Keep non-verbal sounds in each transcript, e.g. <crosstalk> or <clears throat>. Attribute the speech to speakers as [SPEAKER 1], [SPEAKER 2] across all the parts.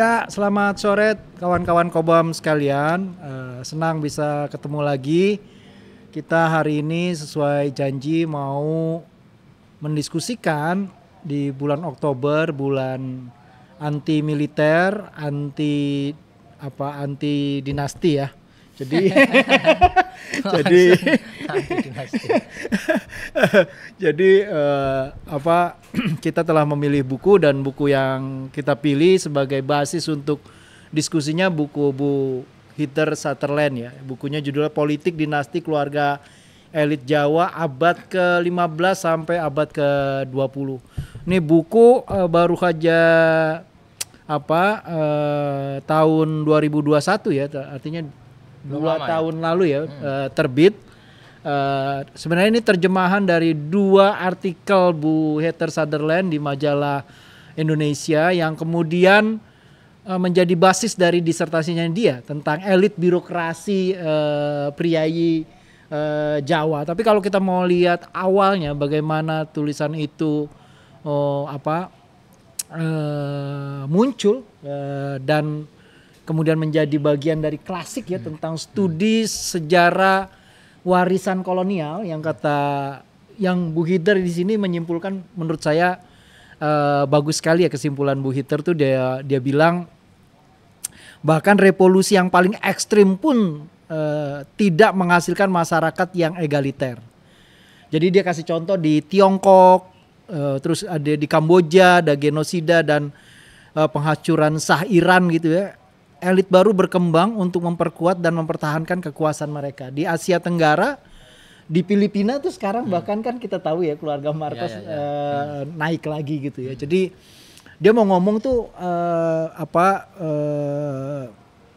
[SPEAKER 1] Ya, selamat sore kawan-kawan Kobam sekalian. Uh, senang bisa ketemu lagi. Kita hari ini sesuai janji mau mendiskusikan di bulan Oktober, bulan anti militer, anti apa anti dinasti ya. Jadi <laughs> <laughs> jadi <laughs> jadi uh, apa <clears throat> kita telah memilih buku dan buku yang kita pilih sebagai basis untuk diskusinya buku Bu Hitter Sutherland ya. Bukunya judulnya Politik Dinasti Keluarga Elit Jawa abad ke-15 sampai abad ke-20. Ini buku uh, baru saja apa uh, tahun 2021 ya artinya belum dua ya? tahun ya? lalu ya hmm. uh, terbit. Uh, sebenarnya ini terjemahan dari dua artikel Bu Heather Sutherland di majalah Indonesia yang kemudian uh, menjadi basis dari disertasinya dia tentang elit birokrasi uh, priayi uh, Jawa. Tapi kalau kita mau lihat awalnya bagaimana tulisan itu oh, apa uh, muncul uh, dan kemudian menjadi bagian dari klasik ya hmm. tentang studi sejarah warisan kolonial yang kata yang Bu Hider di sini menyimpulkan menurut saya uh, bagus sekali ya kesimpulan Bu Hider tuh dia dia bilang bahkan revolusi yang paling ekstrim pun uh, tidak menghasilkan masyarakat yang egaliter. Jadi dia kasih contoh di Tiongkok, uh, terus ada di Kamboja, ada genosida dan uh, penghancuran sah Iran gitu ya elit baru berkembang untuk memperkuat dan mempertahankan kekuasaan mereka di Asia Tenggara di Filipina tuh sekarang hmm. bahkan kan kita tahu ya keluarga Marcos ya, ya, ya. Uh, hmm. naik lagi gitu ya hmm. jadi dia mau ngomong tuh uh, apa uh,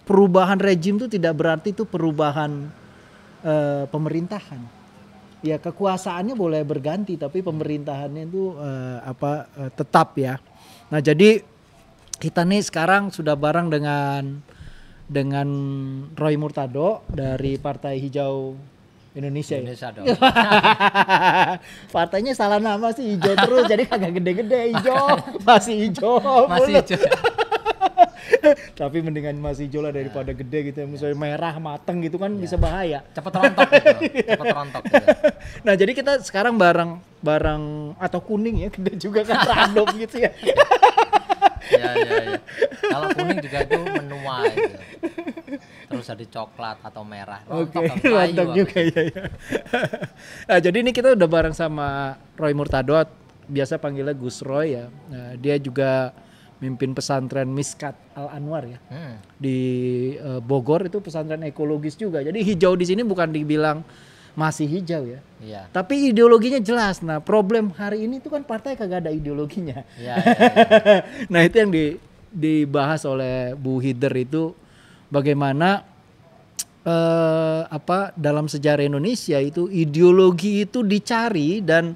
[SPEAKER 1] perubahan rejim tuh tidak berarti itu perubahan uh, pemerintahan ya kekuasaannya boleh berganti tapi pemerintahannya itu uh, apa uh, tetap ya nah jadi kita nih sekarang sudah bareng dengan dengan Roy Murtado dari Partai Hijau Indonesia. Ya? Indonesia dong. <laughs> Partainya salah nama sih hijau terus jadi kagak gede-gede hijau <laughs> masih hijau. Masih hijau. <laughs> Tapi mendingan masih hijau lah daripada ya. gede gitu. Misalnya ya. merah mateng gitu kan ya. bisa bahaya. Cepet rontok gitu. Cepet rontok gitu. Nah, jadi kita sekarang barang barang atau kuning ya gede juga kan random gitu ya
[SPEAKER 2] ya ya kalau kuning juga itu menua itu terus
[SPEAKER 3] ada coklat atau merah oke okay. juga ya ya
[SPEAKER 1] nah, jadi ini kita udah bareng sama Roy Murtadot biasa panggilnya Gus Roy ya nah, dia juga mimpin pesantren Miskat Al Anwar ya hmm. di uh, Bogor itu pesantren ekologis juga jadi hijau di sini bukan dibilang masih hijau ya. Iya. Tapi ideologinya jelas. Nah, problem hari ini itu kan partai kagak ada ideologinya. Ya, Ya, ya. <laughs> nah, itu yang di, dibahas oleh Bu Hider itu bagaimana eh, apa dalam sejarah Indonesia itu ideologi itu dicari dan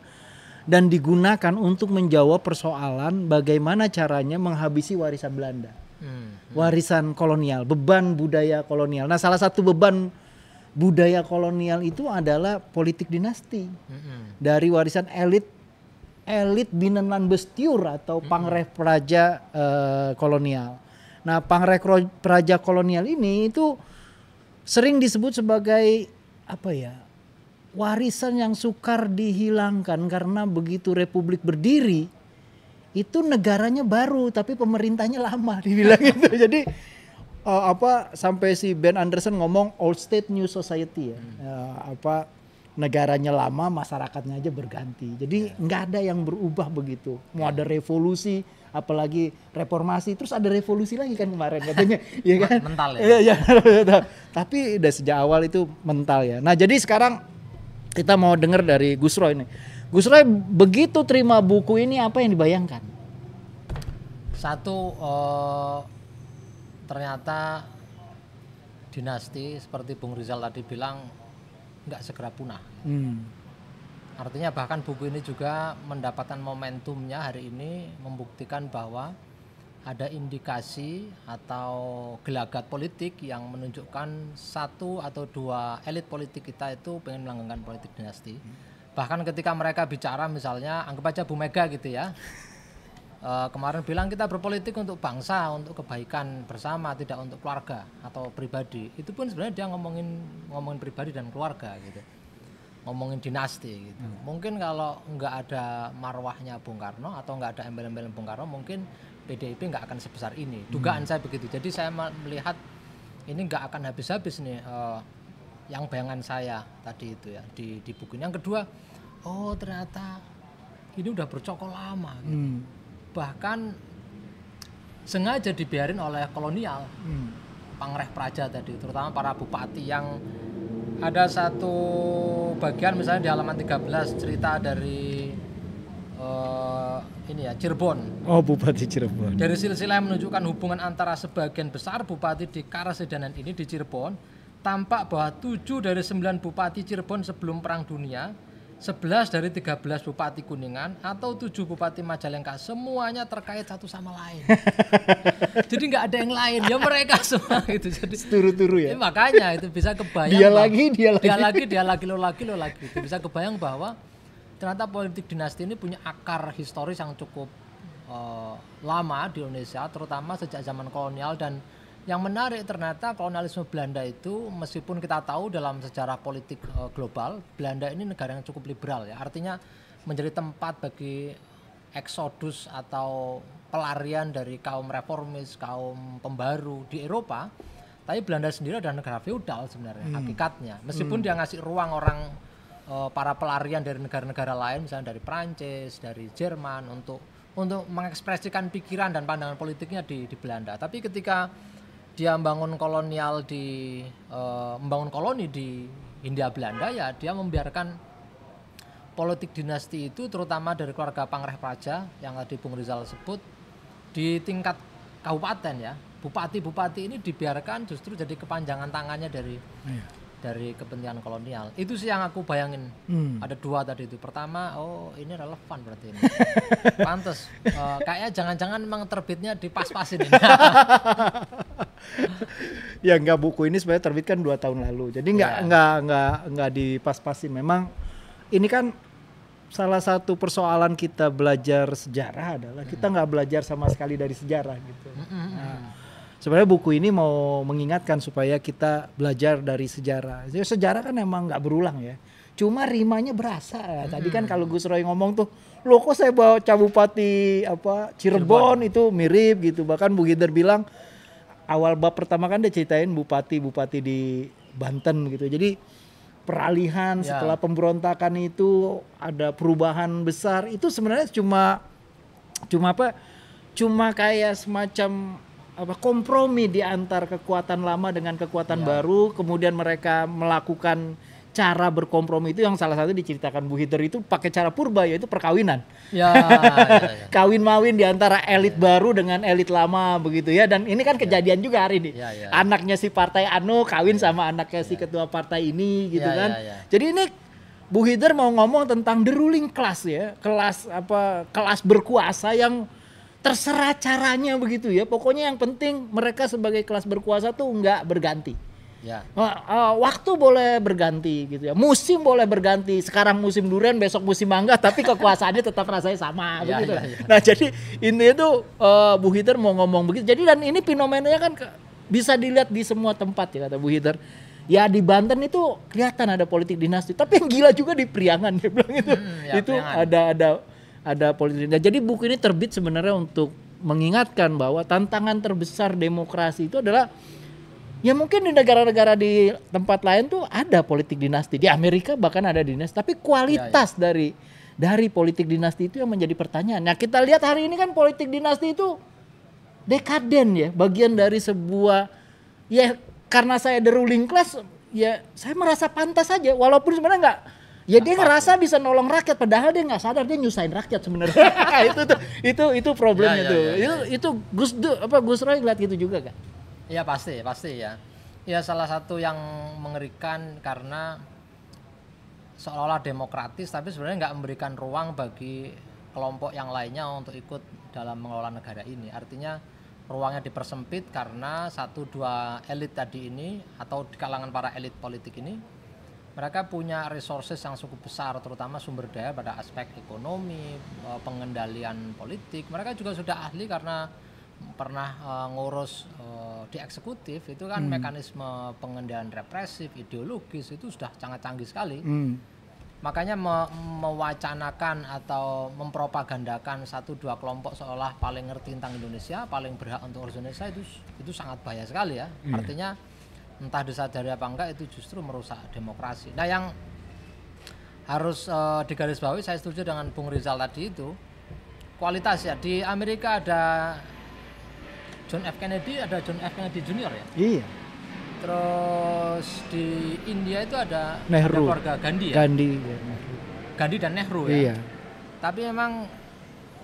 [SPEAKER 1] dan digunakan untuk menjawab persoalan bagaimana caranya menghabisi warisan Belanda. Hmm, hmm. Warisan kolonial, beban budaya kolonial. Nah, salah satu beban budaya kolonial itu adalah politik dinasti mm-hmm. dari warisan elit elit binenan bestiur atau mm-hmm. praja uh, kolonial. Nah, pangreh praja kolonial ini itu sering disebut sebagai apa ya? warisan yang sukar dihilangkan karena begitu republik berdiri itu negaranya baru tapi pemerintahnya lama <laughs> dibilang itu. Jadi uh, apa sampai si Ben Anderson ngomong old state new society ya. Hmm. Uh, apa negaranya lama, masyarakatnya aja berganti. Jadi ya. nggak yeah. ada yang berubah begitu. Mau yeah. ada revolusi, apalagi reformasi, terus ada revolusi lagi kan kemarin katanya, <laughs> ya kan? Mental ya. Iya, iya. <laughs> Tapi udah sejak awal itu mental ya. Nah, jadi sekarang kita mau dengar dari Gus Roy nih. Gus Roy begitu terima buku ini apa yang dibayangkan?
[SPEAKER 3] Satu uh, ternyata dinasti seperti Bung Rizal tadi bilang nggak segera punah. Hmm. Artinya bahkan buku ini juga mendapatkan momentumnya hari ini membuktikan bahwa ada indikasi atau gelagat politik yang menunjukkan satu atau dua elit politik kita itu pengen melanggengkan politik dinasti. Hmm. Bahkan ketika mereka bicara misalnya anggap aja Bu Mega gitu ya. Eh, kemarin bilang kita berpolitik untuk bangsa, untuk kebaikan bersama, tidak untuk keluarga atau pribadi. Itu pun sebenarnya dia ngomongin ngomongin pribadi dan keluarga gitu. Ngomongin dinasti gitu. Hmm. Mungkin kalau nggak ada marwahnya Bung Karno atau nggak ada embel-embel Bung Karno, mungkin PDIP nggak akan sebesar ini. Dugaan hmm. saya begitu. Jadi saya melihat ini nggak akan habis-habis nih uh, yang bayangan saya tadi itu ya di di buku ini. Yang kedua, oh ternyata ini udah bercokol lama. Gitu. Hmm bahkan sengaja dibiarin oleh kolonial hmm. pangreh praja tadi terutama para bupati yang ada satu bagian misalnya di halaman 13 cerita dari uh, ini ya Cirebon
[SPEAKER 2] oh bupati Cirebon dari
[SPEAKER 3] silsilah menunjukkan hubungan antara sebagian besar bupati di Karasedanan ini di Cirebon tampak bahwa tujuh dari sembilan bupati Cirebon sebelum perang dunia 11 dari 13 bupati Kuningan atau 7 bupati Majalengka semuanya terkait satu sama lain. <laughs> Jadi nggak ada yang lain, ya mereka semua gitu. Jadi
[SPEAKER 1] turu-turu ya? ya.
[SPEAKER 3] Makanya itu bisa kebayang. Dia lagi, dia lagi. Dia lagi, dia lagi, lo lagi, lo lagi. Itu bisa kebayang bahwa ternyata politik dinasti ini punya akar historis yang cukup uh, lama di Indonesia, terutama sejak zaman kolonial dan yang menarik ternyata kolonialisme Belanda itu meskipun kita tahu dalam sejarah politik uh, global, Belanda ini negara yang cukup liberal ya. Artinya menjadi tempat bagi eksodus atau pelarian dari kaum reformis, kaum pembaru di Eropa. Tapi Belanda sendiri adalah negara feudal sebenarnya hmm. hakikatnya. Meskipun hmm. dia ngasih ruang orang uh, para pelarian dari negara-negara lain misalnya dari Prancis, dari Jerman untuk untuk mengekspresikan pikiran dan pandangan politiknya di di Belanda. Tapi ketika dia membangun kolonial di uh, membangun koloni di Hindia Belanda ya dia membiarkan politik dinasti itu terutama dari keluarga Pangreh Praja yang tadi Bung Rizal sebut di tingkat kabupaten ya bupati-bupati ini dibiarkan justru jadi kepanjangan tangannya dari iya dari kepentingan kolonial itu sih yang aku bayangin hmm. ada dua tadi itu pertama oh ini relevan berarti ini <laughs> pantas uh, eh, kayaknya jangan-jangan memang terbitnya di pas-pas ini
[SPEAKER 1] <laughs> ya nggak buku ini sebenarnya terbitkan dua tahun lalu jadi nggak yeah. nggak nggak nggak di pas-pasin memang ini kan salah satu persoalan kita belajar sejarah adalah kita hmm. nggak belajar sama sekali dari sejarah gitu
[SPEAKER 2] hmm, hmm, nah,
[SPEAKER 1] sebenarnya buku ini mau mengingatkan supaya kita belajar dari sejarah. Jadi ya, sejarah kan emang nggak berulang ya. Cuma rimanya berasa. Ya. Tadi kan kalau Gus Roy ngomong tuh, lo kok saya bawa cabupati apa Cirebon, Cirebon. itu mirip gitu. Bahkan Bu Gider bilang awal bab pertama kan dia ceritain bupati-bupati di Banten gitu. Jadi peralihan ya. setelah pemberontakan itu ada perubahan besar. Itu sebenarnya cuma cuma apa? Cuma kayak semacam apa kompromi di antar kekuatan lama dengan kekuatan ya. baru kemudian mereka melakukan cara berkompromi itu yang salah satu diceritakan Bu hider itu pakai cara purba yaitu perkawinan. Ya, <laughs> ya, ya, ya. Kawin mawin di antara elit ya. baru dengan elit lama begitu ya dan ini kan ya. kejadian ya. juga hari ini. Ya, ya. Anaknya si partai Anu kawin ya. sama anaknya ya. si ketua partai ini gitu ya, kan. Ya, ya. Jadi ini Bu hider mau ngomong tentang the ruling class ya, kelas apa kelas berkuasa yang terserah caranya begitu ya. Pokoknya yang penting mereka sebagai kelas berkuasa tuh nggak berganti. Ya. Oh, oh, waktu boleh berganti gitu ya. Musim boleh berganti. Sekarang musim durian, besok musim mangga, tapi kekuasaannya tetap rasanya sama ya, gitu. Ya, ya. Nah, jadi ini tuh uh, Bu Hider mau ngomong begitu. Jadi dan ini fenomenanya kan bisa dilihat di semua tempat ya kata Bu Hider. Ya di Banten itu kelihatan ada politik dinasti, tapi yang gila juga di Priangan dia bilang itu. Hmm, ya, itu priangan. ada ada ada politik. Nah, jadi buku ini terbit sebenarnya untuk mengingatkan bahwa tantangan terbesar demokrasi itu adalah ya mungkin di negara-negara di tempat lain tuh ada politik dinasti. Di Amerika bahkan ada dinasti, tapi kualitas ya, ya. dari dari politik dinasti itu yang menjadi pertanyaan. Nah, kita lihat hari ini kan politik dinasti itu dekaden ya, bagian dari sebuah ya karena saya the ruling class ya saya merasa pantas saja walaupun sebenarnya nggak Ya dia ngerasa bisa nolong rakyat padahal dia nggak sadar dia nyusahin rakyat sebenarnya. <laughs> itu tuh itu itu
[SPEAKER 3] problemnya ya, ya, tuh. Ya, ya, itu ya.
[SPEAKER 1] itu Gus du, apa Gus Roy ngeliat gitu juga kan?
[SPEAKER 3] Iya pasti, pasti ya. Ya salah satu yang mengerikan karena seolah-olah demokratis tapi sebenarnya nggak memberikan ruang bagi kelompok yang lainnya untuk ikut dalam mengelola negara ini. Artinya ruangnya dipersempit karena satu dua elit tadi ini atau di kalangan para elit politik ini mereka punya resources yang cukup besar terutama sumber daya pada aspek ekonomi e, pengendalian politik mereka juga sudah ahli karena pernah uh, ngurus e, di eksekutif itu kan hmm. mekanisme pengendalian represif ideologis itu sudah sangat canggih sekali hmm. makanya me mewacanakan atau mempropagandakan satu dua kelompok seolah paling ngerti tentang Indonesia paling berhak untuk Indonesia itu itu sangat bahaya sekali ya hmm. artinya entah disadari apa enggak itu justru merusak demokrasi. Nah yang harus uh, digarisbawahi saya setuju dengan Bung Rizal tadi itu kualitas ya di Amerika ada John F Kennedy ada John F Kennedy Junior ya. Iya. Terus di India itu ada, Nehru. ada keluarga Gandhi ya. Gandhi. Ya, Gandhi dan Nehru ya. Iya. Tapi memang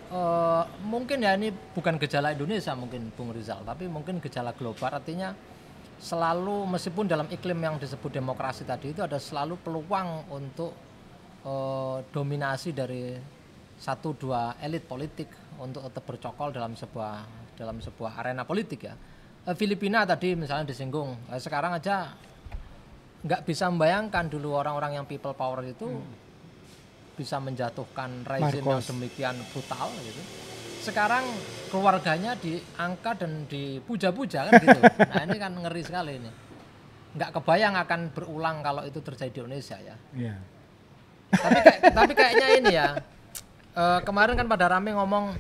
[SPEAKER 3] uh, mungkin ya ini bukan gejala Indonesia mungkin Bung Rizal, tapi mungkin gejala global artinya selalu meskipun dalam iklim yang disebut demokrasi tadi itu ada selalu peluang untuk eh, dominasi dari satu dua elit politik untuk tetap bercokol dalam sebuah dalam sebuah arena politik ya. Eh, Filipina tadi misalnya disinggung, eh, sekarang aja nggak bisa membayangkan dulu orang-orang yang people power itu hmm. bisa menjatuhkan rezim yang demikian brutal gitu sekarang keluarganya diangkat dan dipuja-puja kan gitu. Nah ini kan ngeri sekali ini. Nggak kebayang akan berulang kalau itu terjadi di Indonesia ya. Yeah. Tapi, kayak, tapi kayaknya ini ya. Uh, kemarin kan pada rame ngomong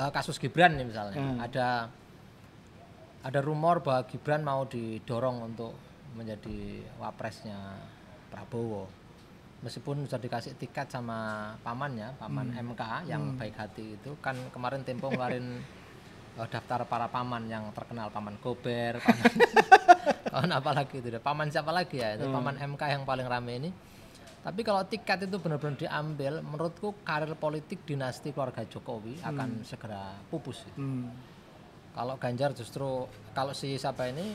[SPEAKER 3] uh, kasus Gibran nih misalnya. Hmm. Ada ada rumor bahwa Gibran mau didorong untuk menjadi wapresnya Prabowo meskipun sudah dikasih tiket sama pamannya, paman hmm. MK yang hmm. baik hati itu kan kemarin Tempo ngeluarin <laughs> eh, daftar para paman yang terkenal paman Gober, paman, <laughs> paman apa lagi itu, paman siapa lagi ya itu hmm. paman MK yang paling rame ini. Tapi kalau tiket itu benar-benar diambil, menurutku karir politik dinasti keluarga Jokowi hmm. akan segera
[SPEAKER 1] pupus. Gitu. Hmm.
[SPEAKER 3] Kalau Ganjar justru kalau si siapa ini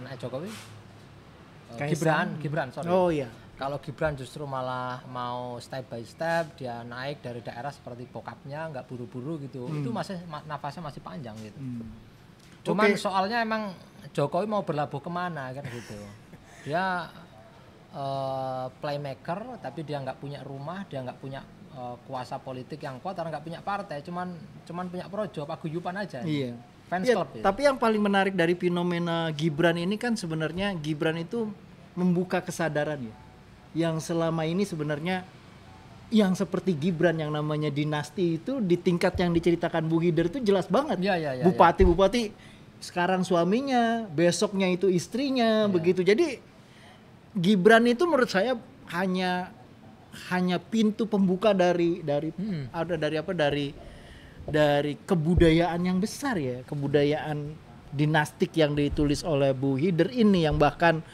[SPEAKER 3] anak Jokowi eh, Kaisan. Gibran, Gibran sorry. Oh iya. Kalau Gibran justru malah mau step by step dia naik dari daerah seperti bokapnya nggak buru-buru gitu. Hmm. Itu masih ma nafasnya masih panjang gitu. Hmm. Cuman okay. soalnya emang Jokowi mau berlabuh kemana kan gitu. <laughs> Dia uh, playmaker tapi dia nggak punya rumah, dia nggak punya uh, kuasa politik yang kuat karena nggak punya partai, cuman cuman punya projo paguyupan aja. Iya.
[SPEAKER 1] Fans ya, club. Ya. Tapi yang paling menarik dari fenomena Gibran ini kan sebenarnya Gibran itu membuka kesadaran ya yang selama ini sebenarnya yang seperti Gibran yang namanya dinasti itu di tingkat yang diceritakan Bu Hider itu jelas banget. Ya, ya, ya, ya. bupati ya. bupati sekarang suaminya, besoknya itu istrinya, ya. begitu. Jadi Gibran itu menurut saya hanya hanya pintu pembuka dari dari hmm. ada dari apa dari dari kebudayaan yang besar ya, kebudayaan dinastik yang ditulis oleh Bu Hider ini yang bahkan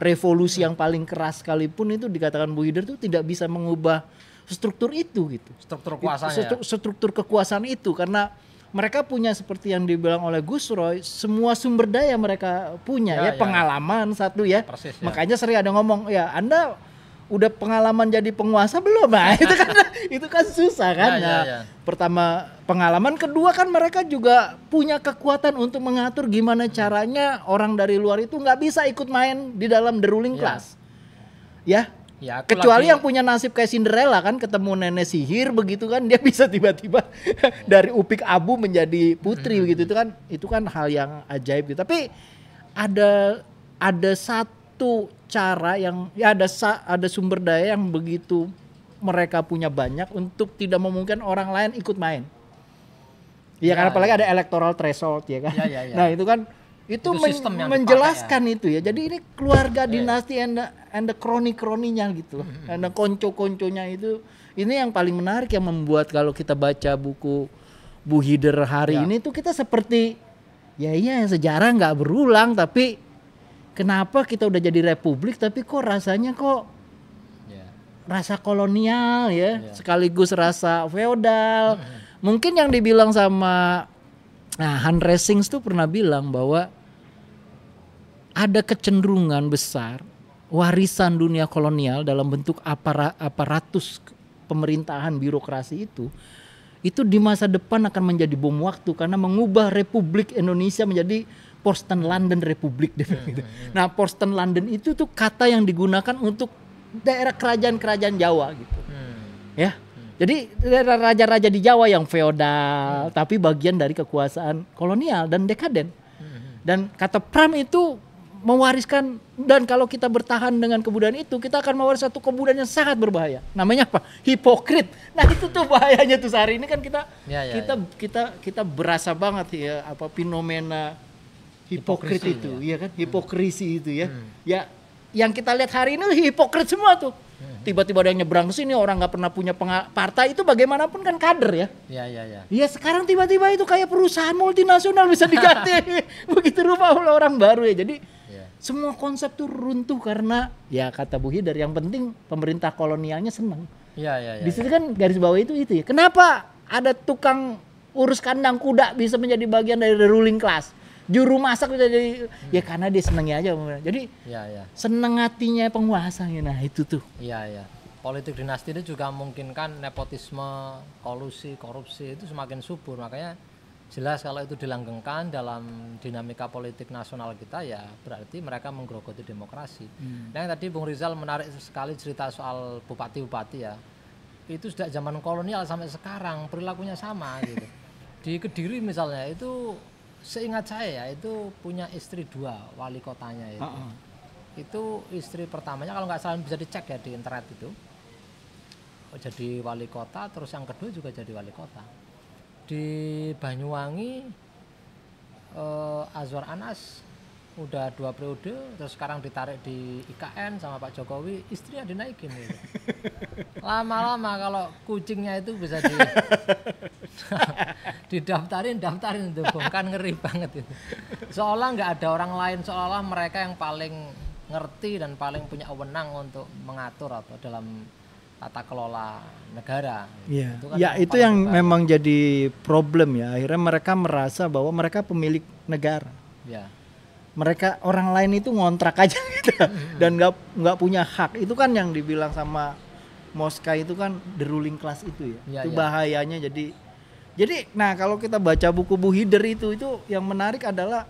[SPEAKER 1] revolusi yang paling keras sekalipun itu dikatakan Bu Hider itu tidak bisa mengubah struktur itu gitu. Struktur kekuasaan. Ya? Struktur, ya? struktur kekuasaan itu karena mereka punya seperti yang dibilang oleh Gus Roy, semua sumber daya mereka punya ya, ya, ya. pengalaman satu ya. Persis, ya. Makanya sering ada ngomong ya Anda udah pengalaman jadi penguasa belum nah <laughs> itu kan itu kan susah kan ya, ya, nah, nah, ya, ya. pertama pengalaman kedua kan mereka juga punya kekuatan untuk mengatur gimana caranya orang dari luar itu nggak bisa ikut main di dalam the ruling ya. class ya, ya
[SPEAKER 2] Ya, Kecuali lagi... yang
[SPEAKER 1] punya nasib kayak Cinderella kan ketemu nenek sihir begitu kan dia bisa tiba-tiba <laughs> dari upik abu menjadi putri hmm. begitu itu kan itu kan hal yang ajaib gitu. Tapi ada ada satu cara yang ya ada sa ada sumber daya yang begitu mereka punya banyak untuk tidak memungkinkan orang lain ikut main. Iya kan? ya, karena apalagi ya. ada electoral threshold ya kan. Ya, ya, ya. Nah, itu kan itu, itu men menjelaskan ya. itu ya. Jadi ini keluarga eh. dinasti and the, and the kroni-kroninya gitu loh. Hmm. And the konco-konconya itu ini yang paling menarik yang membuat kalau kita baca buku Bu Hider hari ya. ini tuh kita seperti ya iya sejarah nggak berulang tapi Kenapa kita udah jadi republik tapi kok rasanya kok yeah. rasa kolonial ya, yeah. sekaligus rasa feodal. Mungkin yang dibilang sama nah Han Racing tuh pernah bilang bahwa ada kecenderungan besar warisan dunia kolonial dalam bentuk apara, aparatus pemerintahan birokrasi itu itu di masa depan akan menjadi bom waktu karena mengubah Republik Indonesia menjadi Porsten London Republic dia bilang hmm, gitu. Hmm, hmm. Nah, Porsten London itu tuh kata yang digunakan untuk daerah kerajaan-kerajaan Jawa gitu. Hmm. Ya. Hmm. Jadi daerah raja-raja di Jawa yang feodal hmm. tapi bagian dari kekuasaan kolonial dan dekaden. Hmm. Dan kata Pram itu mewariskan dan kalau kita bertahan dengan kebudayaan itu kita akan mewaris satu kebudayaan yang sangat berbahaya namanya apa hipokrit nah itu tuh bahayanya tuh sehari ini kan kita ya, ya, kita ya. kita kita berasa banget ya apa fenomena hipokrit itu, ya. ya kan? Hipokrisi hmm. itu ya. Hmm. Ya, yang kita lihat hari ini hipokrit semua tuh. Hmm. Tiba-tiba ada yang nyebrang ke sini orang nggak pernah punya partai itu bagaimanapun kan kader ya. Iya iya iya. Iya sekarang tiba-tiba itu kayak perusahaan multinasional bisa diganti <laughs> <laughs> begitu rupa oleh orang baru ya. Jadi ya. semua konsep tuh runtuh karena ya kata Bu Hidar yang penting pemerintah kolonialnya senang.
[SPEAKER 2] ya ya ya Di situ
[SPEAKER 1] ya. kan garis bawah itu itu ya. Kenapa ada tukang urus kandang kuda bisa menjadi bagian dari ruling class? juru masak bisa jadi hmm. ya karena dia senengnya aja jadi ya, ya. seneng hatinya penguasa ya. nah itu tuh
[SPEAKER 3] iya iya politik dinasti itu juga mungkin kan nepotisme kolusi korupsi itu semakin subur makanya jelas kalau itu dilanggengkan dalam dinamika politik nasional kita ya berarti mereka menggerogoti demokrasi. Hmm. Nah, yang tadi Bung Rizal menarik sekali cerita soal bupati-bupati ya. Itu sudah zaman kolonial sampai sekarang perilakunya sama gitu. Di Kediri misalnya itu seingat saya ya itu punya istri dua wali kotanya itu. Uh -uh. Itu istri pertamanya kalau nggak salah bisa dicek ya di internet itu. Oh, jadi wali kota, terus yang kedua juga jadi wali kota. Di Banyuwangi eh, Azwar Anas udah dua periode terus sekarang ditarik di IKN sama Pak Jokowi istrinya dinaikin gitu. <laughs> lama-lama kalau kucingnya itu bisa di <laughs> didaftarin daftarin itu kan ngeri banget itu seolah nggak ada orang lain seolah mereka yang paling ngerti dan paling punya wewenang untuk mengatur atau dalam tata kelola negara.
[SPEAKER 1] Iya. Itu kan ya itu yang memang jadi problem ya. Akhirnya mereka merasa bahwa mereka pemilik negara. Ya mereka orang lain itu ngontrak aja <laughs> gitu mm-hmm. dan nggak nggak punya hak itu kan yang dibilang sama Moska itu kan the ruling class itu ya, ya itu ya. bahayanya jadi jadi nah kalau kita baca buku Bu Hider itu itu yang menarik adalah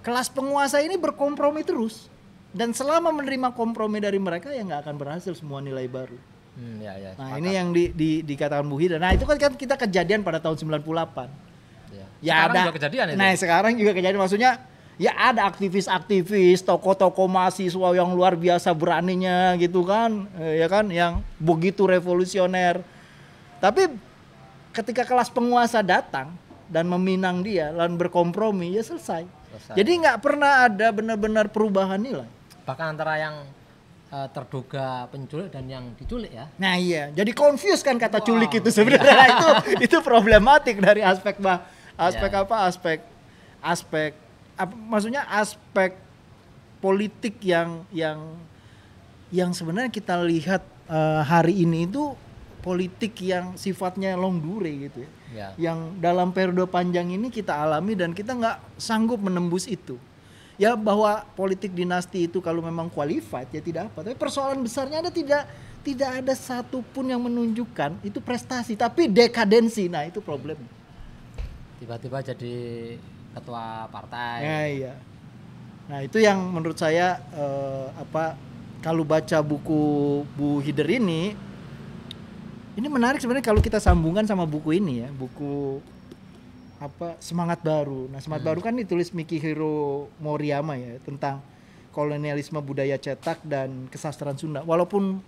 [SPEAKER 1] kelas penguasa ini berkompromi terus dan selama menerima kompromi dari mereka ya nggak akan berhasil semua nilai baru hmm, ya, ya, nah sepakat. ini yang di, di, dikatakan Bu Hider nah itu kan, kan kita kejadian pada tahun 98 ya, ya
[SPEAKER 2] sekarang ada juga kejadian itu. nah
[SPEAKER 1] sekarang juga kejadian maksudnya ya ada aktivis-aktivis, toko-toko mahasiswa yang luar biasa beraninya gitu kan, eh, ya kan, yang begitu revolusioner. Tapi ketika kelas penguasa datang dan meminang dia, dan berkompromi, ya selesai. selesai. Jadi nggak pernah ada benar-benar perubahan nilai.
[SPEAKER 3] Bahkan antara yang eh, terduga penculik dan yang diculik ya.
[SPEAKER 1] Nah iya, jadi confuse kan kata wow. culik itu sebenarnya iya. <laughs> itu itu problematik dari aspek bah aspek yeah. apa aspek aspek apa, maksudnya aspek politik yang yang yang sebenarnya kita lihat uh, hari ini itu politik yang sifatnya long dure gitu ya. ya. Yang dalam periode panjang ini kita alami dan kita nggak sanggup menembus itu. Ya bahwa politik dinasti itu kalau memang qualified ya tidak apa. Tapi persoalan besarnya ada tidak tidak ada satupun yang menunjukkan itu prestasi tapi dekadensi. Nah itu problem Tiba-tiba jadi
[SPEAKER 3] ketua partai. Ya, iya.
[SPEAKER 1] Nah, itu yang menurut saya eh, apa kalau baca buku Bu Hider ini ini menarik sebenarnya kalau kita sambungkan sama buku ini ya, buku apa semangat baru. Nah, semangat hmm. baru kan ditulis Mikihiro Moriyama ya tentang kolonialisme budaya cetak dan kesastraan Sunda. Walaupun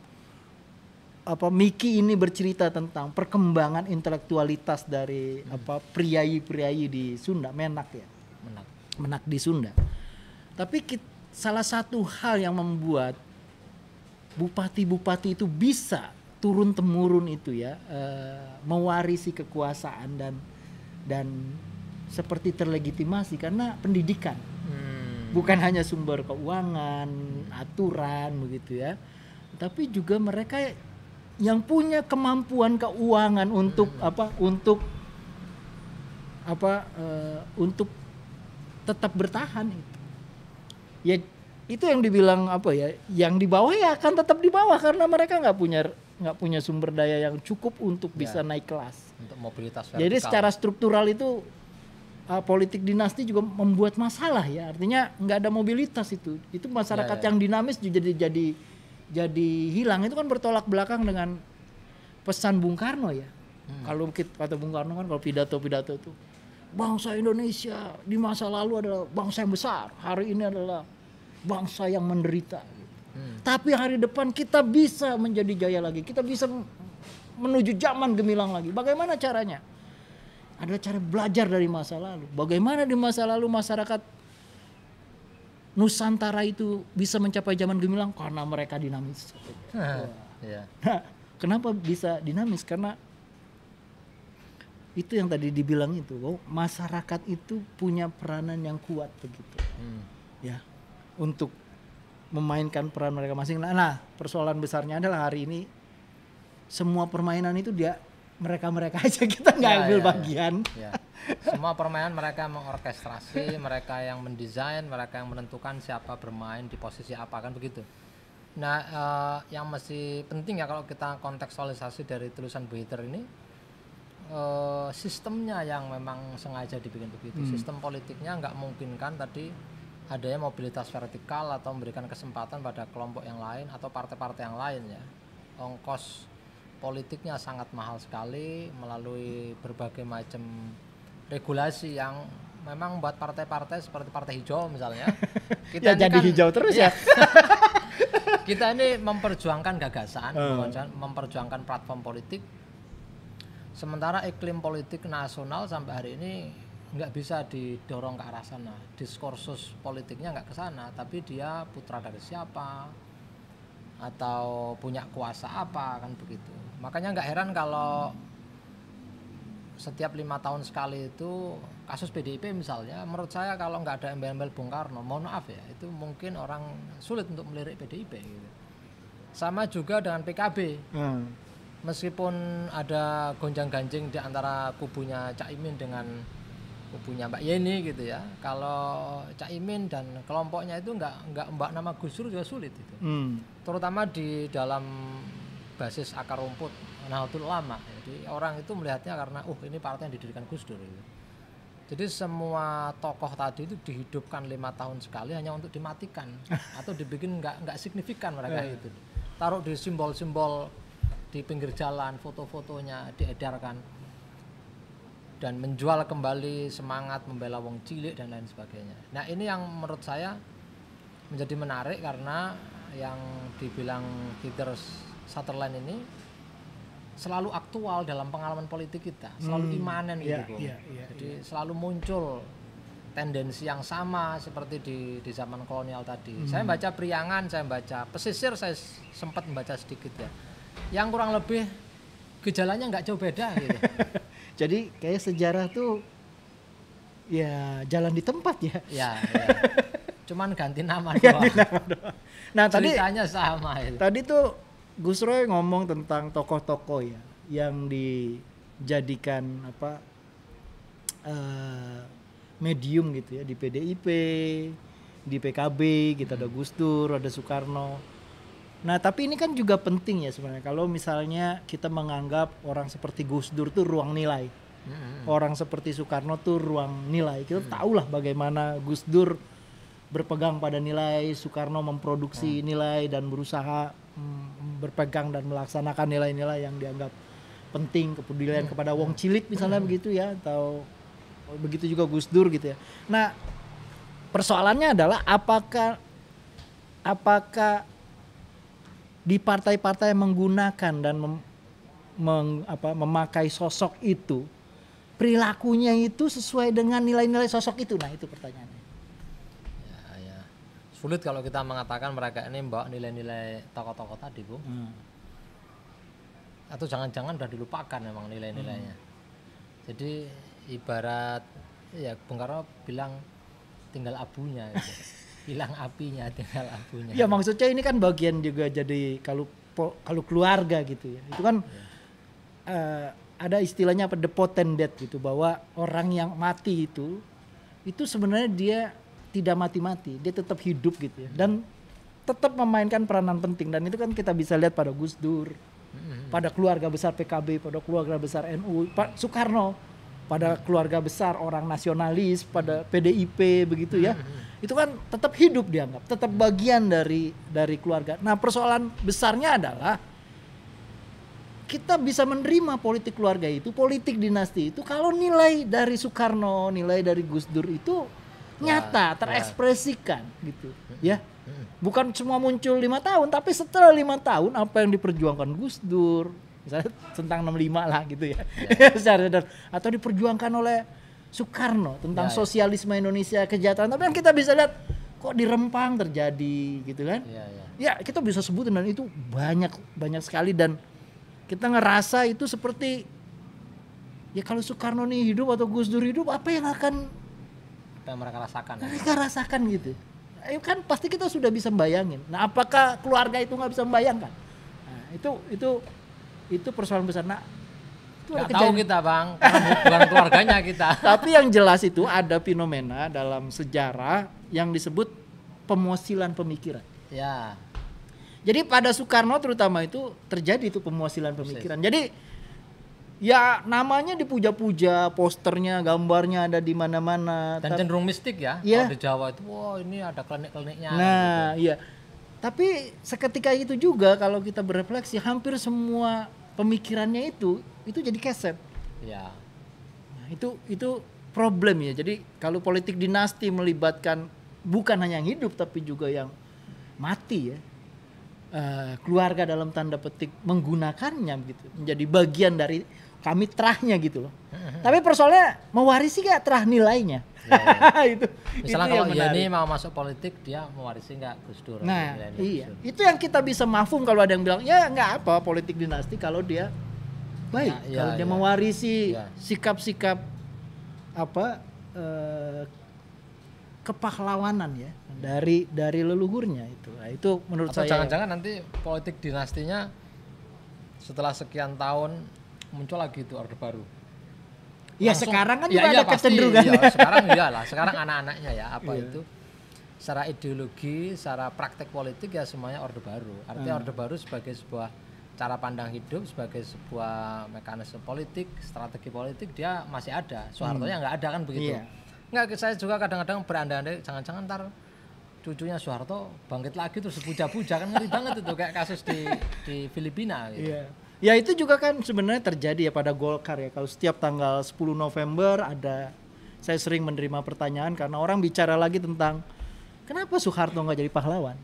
[SPEAKER 1] apa Miki ini bercerita tentang perkembangan intelektualitas dari hmm. apa priayi-priayi di Sunda Menak ya Menak Menak di Sunda tapi kita, salah satu hal yang membuat bupati-bupati itu bisa turun temurun itu ya e, mewarisi kekuasaan dan dan seperti terlegitimasi karena pendidikan hmm. bukan hanya sumber keuangan aturan begitu ya tapi juga mereka yang punya kemampuan keuangan untuk apa untuk apa uh, untuk tetap bertahan itu ya itu yang dibilang apa ya yang di bawah ya akan tetap di bawah karena mereka nggak punya nggak punya sumber daya yang cukup untuk bisa ya. naik kelas untuk mobilitas vertikal. jadi secara struktural itu uh, politik dinasti juga membuat masalah ya artinya nggak ada mobilitas itu itu masyarakat ya, ya. yang dinamis jadi jadi jadi hilang itu kan bertolak belakang dengan pesan Bung Karno ya. Hmm. Kalau kata Bung Karno kan kalau pidato-pidato itu bangsa Indonesia di masa lalu adalah bangsa yang besar, hari ini adalah bangsa yang menderita. Hmm. Tapi hari depan kita bisa menjadi jaya lagi, kita bisa menuju zaman gemilang lagi. Bagaimana caranya? Adalah cara belajar dari masa lalu. Bagaimana di masa lalu masyarakat Nusantara itu bisa mencapai zaman gemilang karena mereka dinamis. <laughs> Iya. Nah, kenapa bisa dinamis? Karena itu yang tadi dibilang itu, masyarakat itu punya peranan yang kuat begitu, hmm. ya, untuk memainkan peran mereka masing-masing. Nah, nah persoalan besarnya adalah hari ini semua permainan itu dia mereka-mereka <laughs> aja kita nggak ya, ambil ya, ya. bagian. Ya, ya.
[SPEAKER 3] Semua permainan mereka mengorkestrasi, <laughs> mereka yang mendesain, mereka yang menentukan siapa bermain di posisi apa kan begitu. Nah, uh, yang masih penting ya kalau kita kontekstualisasi dari tulisan Twitter ini uh, sistemnya yang memang sengaja dibikin begitu. Hmm. Sistem politiknya nggak mungkin kan tadi adanya mobilitas vertikal atau memberikan kesempatan pada kelompok yang lain atau partai-partai yang lain ya. Ongkos politiknya sangat mahal sekali melalui berbagai macam regulasi yang memang buat partai-partai seperti partai hijau misalnya <laughs> kita ya, jadi kan, hijau terus iya. ya, <laughs> kita ini memperjuangkan gagasan hmm. memperjuangkan platform politik sementara iklim politik nasional sampai hari ini nggak bisa didorong ke arah sana diskursus politiknya nggak ke sana tapi dia putra dari siapa atau punya kuasa apa kan begitu makanya nggak heran kalau setiap lima tahun sekali itu kasus PDIP misalnya menurut saya kalau nggak ada embel-embel Bung Karno mohon maaf ya itu mungkin orang sulit untuk melirik PDIP gitu sama juga dengan PKB hmm. meskipun ada gonjang ganjing di antara kubunya Cak Imin dengan kubunya Mbak Yeni gitu ya kalau Cak Imin dan kelompoknya itu nggak nggak mbak nama gusur juga sulit itu
[SPEAKER 2] hmm.
[SPEAKER 3] terutama di dalam basis akar rumput Nahdlatul Ulama. Jadi orang itu melihatnya karena uh ini partai yang didirikan Gus Dur. Gitu. Jadi semua tokoh tadi itu dihidupkan lima tahun sekali hanya untuk dimatikan <laughs> atau dibikin nggak nggak signifikan mereka yeah. itu. Taruh di simbol-simbol di pinggir jalan, foto-fotonya diedarkan dan menjual kembali semangat membela wong cilik dan lain sebagainya. Nah ini yang menurut saya menjadi menarik karena yang dibilang Peters Sutherland ini selalu aktual dalam pengalaman politik kita, selalu hmm. imanen yeah, gitu. Yeah, yeah, Jadi yeah. selalu muncul tendensi yang sama seperti di di zaman kolonial tadi. Hmm. Saya baca Priangan, saya baca pesisir, saya sempat
[SPEAKER 1] membaca sedikit ya. Yang
[SPEAKER 3] kurang lebih gejalanya nggak jauh beda gitu.
[SPEAKER 1] <laughs> Jadi kayak sejarah tuh ya jalan di tempat ya. Ya. ya.
[SPEAKER 3] <laughs> Cuman ganti nama doang. Ganti nama doang. Nah, Ceritanya tadi sama itu. Tadi
[SPEAKER 1] tuh Gus Roy ngomong tentang tokoh-tokoh ya yang dijadikan apa uh, medium gitu ya di PDIP, di PKB, kita gitu, ada hmm. Gus Dur, ada Soekarno. Nah tapi ini kan juga penting ya sebenarnya kalau misalnya kita menganggap orang seperti Gus Dur tuh ruang nilai, hmm. orang seperti Soekarno tuh ruang nilai. Kita hmm. tahu tahulah bagaimana Gus Dur berpegang pada nilai, Soekarno memproduksi nilai dan berusaha Mm, berpegang dan melaksanakan nilai-nilai yang dianggap penting kepedulian hmm. kepada wong cilik misalnya hmm. begitu ya atau begitu juga Gus Dur gitu ya. Nah, persoalannya adalah apakah apakah di partai-partai yang menggunakan dan mem, meng, apa, memakai sosok itu perilakunya itu sesuai dengan nilai-nilai sosok itu. Nah, itu pertanyaan
[SPEAKER 3] sulit kalau kita mengatakan mereka ini mbak nilai-nilai tokoh-tokoh tadi bu hmm. atau jangan-jangan udah dilupakan memang nilai-nilainya hmm. jadi ibarat ya Bung Karno bilang tinggal abunya gitu. <laughs> hilang apinya tinggal abunya ya
[SPEAKER 1] maksudnya ini kan bagian juga jadi kalau kalau keluarga gitu ya itu kan ya. uh, ada istilahnya apa the potent death gitu bahwa orang yang mati itu itu sebenarnya dia tidak mati-mati, dia tetap hidup gitu ya. Dan tetap memainkan peranan penting dan itu kan kita bisa lihat pada Gus Dur,
[SPEAKER 2] hmm.
[SPEAKER 1] pada keluarga besar PKB, pada keluarga besar NU, Pak Soekarno, pada keluarga besar orang nasionalis, pada PDIP begitu ya. Hmm. Itu kan tetap hidup dianggap, tetap bagian dari dari keluarga. Nah, persoalan besarnya adalah kita bisa menerima politik keluarga itu, politik dinasti itu kalau nilai dari Soekarno, nilai dari Gus Dur itu nyata ya. terekspresikan ya. gitu ya hmm. bukan semua muncul lima tahun tapi setelah lima tahun apa yang diperjuangkan Gus Dur misalnya tentang 65 lah gitu ya, ya. <laughs> secara sadar atau diperjuangkan oleh Soekarno tentang sosialisme Indonesia kejahatan tapi kan kita bisa lihat kok di Rempang terjadi gitu kan ya, ya. ya kita bisa sebutin dan itu banyak banyak sekali dan kita ngerasa itu seperti ya kalau Soekarno nih hidup atau Gus Dur hidup apa yang akan
[SPEAKER 3] apa yang mereka rasakan mereka
[SPEAKER 1] rasakan gitu eh, kan pasti kita sudah bisa bayangin nah apakah keluarga itu nggak bisa membayangkan nah, itu itu itu persoalan besar nah itu gak tahu kita
[SPEAKER 3] bang bukan keluarganya kita <laughs>
[SPEAKER 1] tapi yang jelas itu ada fenomena dalam sejarah yang disebut pemuasilan pemikiran ya jadi pada Soekarno terutama itu terjadi itu pemuasilan pemikiran jadi ya namanya dipuja-puja, posternya, gambarnya ada di mana-mana. Dan Tapi, cenderung mistik ya. ya. Kalau di Jawa
[SPEAKER 3] itu, wah wow, ini ada klinik-kliniknya. Nah, gitu.
[SPEAKER 1] Iya. Tapi seketika itu juga kalau kita berefleksi, hampir semua pemikirannya itu itu jadi keset. Ya. Nah, itu itu problem ya. Jadi kalau politik dinasti melibatkan bukan hanya yang hidup tapi juga yang mati ya. Uh, keluarga dalam tanda petik menggunakannya gitu menjadi bagian dari kami terahnya gitu loh. Hmm. Tapi persoalannya mewarisi gak terah nilainya? Ya, ya. <laughs> itu,
[SPEAKER 2] Misalnya itu kalau Yeni
[SPEAKER 1] ya
[SPEAKER 3] mau masuk politik dia mewarisi nggak Gus Dur? Nah, iya.
[SPEAKER 1] Dur. Itu yang kita bisa mafum kalau ada yang bilang ya nggak apa politik dinasti kalau dia baik, ya, ya, kalau dia ya. mewarisi ya. sikap-sikap ya. apa eh, kepahlawanan ya dari dari leluhurnya itu. Nah, itu menurut Atau saya. Jangan-jangan nanti politik
[SPEAKER 3] dinastinya setelah sekian tahun muncul lagi itu orde baru. Iya sekarang kan ya, juga ya, ada pasti, kecenderungan. Ya, sekarang iyalah, sekarang <laughs> anak-anaknya ya apa iya. itu secara ideologi, secara praktek politik ya semuanya orde baru. Artinya hmm. orde baru sebagai sebuah cara pandang hidup, sebagai sebuah mekanisme politik, strategi politik dia masih ada. Soehartonya hmm. nggak hmm. ada kan begitu. Iya. Nggak, saya juga kadang-kadang berandai-andai jangan-jangan ntar cucunya Soeharto bangkit lagi terus puja-puja kan ngeri banget itu kayak kasus di
[SPEAKER 1] di Filipina gitu. Yeah. Ya itu juga kan sebenarnya terjadi ya pada Golkar ya. Kalau setiap tanggal 10 November ada saya sering menerima pertanyaan karena orang bicara lagi tentang kenapa Soeharto nggak jadi pahlawan?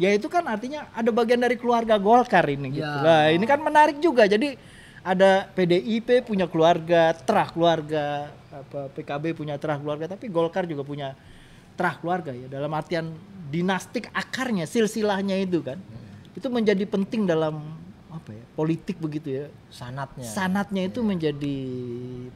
[SPEAKER 1] Ya itu kan artinya ada bagian dari keluarga Golkar ini gitu. Ya. Nah, ini kan menarik juga. Jadi ada PDIP punya keluarga, terah keluarga, apa PKB punya terah keluarga, tapi Golkar juga punya terah keluarga ya dalam artian dinastik akarnya, silsilahnya itu kan. Itu menjadi penting dalam apa ya? politik begitu ya sanatnya sanatnya itu yeah. menjadi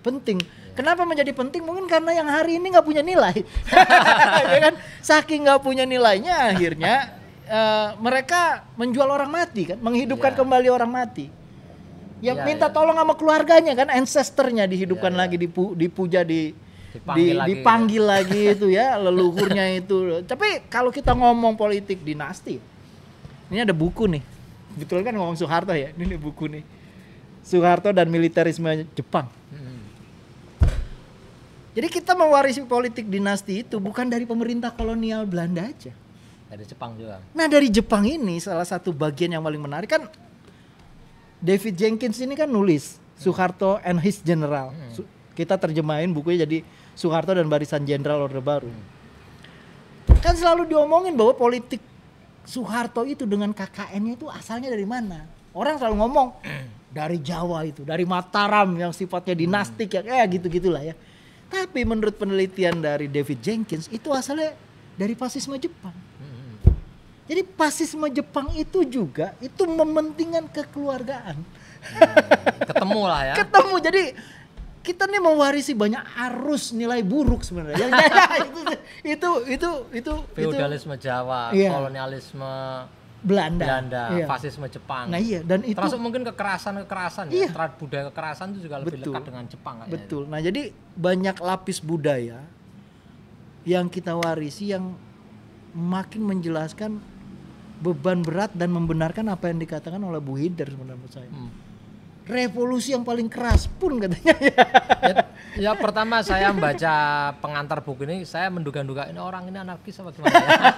[SPEAKER 1] penting yeah. kenapa menjadi penting mungkin karena yang hari ini nggak punya nilai <laughs> ya kan saking nggak punya nilainya akhirnya uh, mereka menjual orang mati kan menghidupkan yeah. kembali orang mati ya, ya minta ya. tolong sama keluarganya kan ancesternya dihidupkan ya. lagi dipu, dipuja di dipanggil, di, lagi, dipanggil ya. lagi itu ya <laughs> leluhurnya itu tapi kalau kita ngomong politik dinasti ini ada buku nih kebetulan kan ngomong Soeharto ya ini nih buku nih Soeharto dan militerisme Jepang hmm. jadi kita mewarisi politik dinasti itu bukan dari pemerintah kolonial Belanda aja
[SPEAKER 3] dari Jepang juga
[SPEAKER 1] nah dari Jepang ini salah satu bagian yang paling menarik kan David Jenkins ini kan nulis Soeharto and His General hmm. kita terjemahin bukunya jadi Soeharto dan Barisan Jenderal Orde Baru hmm. kan selalu diomongin bahwa politik Soeharto itu dengan KKN-nya itu asalnya dari mana? Orang selalu ngomong <clears throat> dari Jawa itu, dari Mataram yang sifatnya dinastik hmm. ya kayak gitu-gitulah ya. Tapi menurut penelitian dari David Jenkins itu asalnya dari fasisme Jepang. Jadi fasisme Jepang itu juga itu mementingkan kekeluargaan. Hmm,
[SPEAKER 2] Ketemu lah ya. <laughs>
[SPEAKER 1] Ketemu. Jadi kita nih mewarisi banyak arus nilai buruk sebenarnya. Ya, ya, ya, <laughs> itu, itu itu itu feodalisme
[SPEAKER 3] itu, Jawa, yeah. kolonialisme
[SPEAKER 1] Belanda, Belanda iya. fasisme
[SPEAKER 3] Jepang. Nah iya dan itu termasuk mungkin kekerasan kekerasan iya. ya, Trad budaya kekerasan itu juga lebih betul, lekat dengan
[SPEAKER 1] Jepang. Betul. Ya. Nah jadi banyak lapis budaya yang kita warisi yang makin menjelaskan beban berat dan membenarkan apa yang dikatakan oleh Bu Hider sebenarnya menurut saya. Hmm revolusi yang paling keras pun katanya.
[SPEAKER 3] ya, ya pertama saya membaca pengantar buku ini saya menduga-duga ini orang ini anarkis apa gimana ya? <laughs>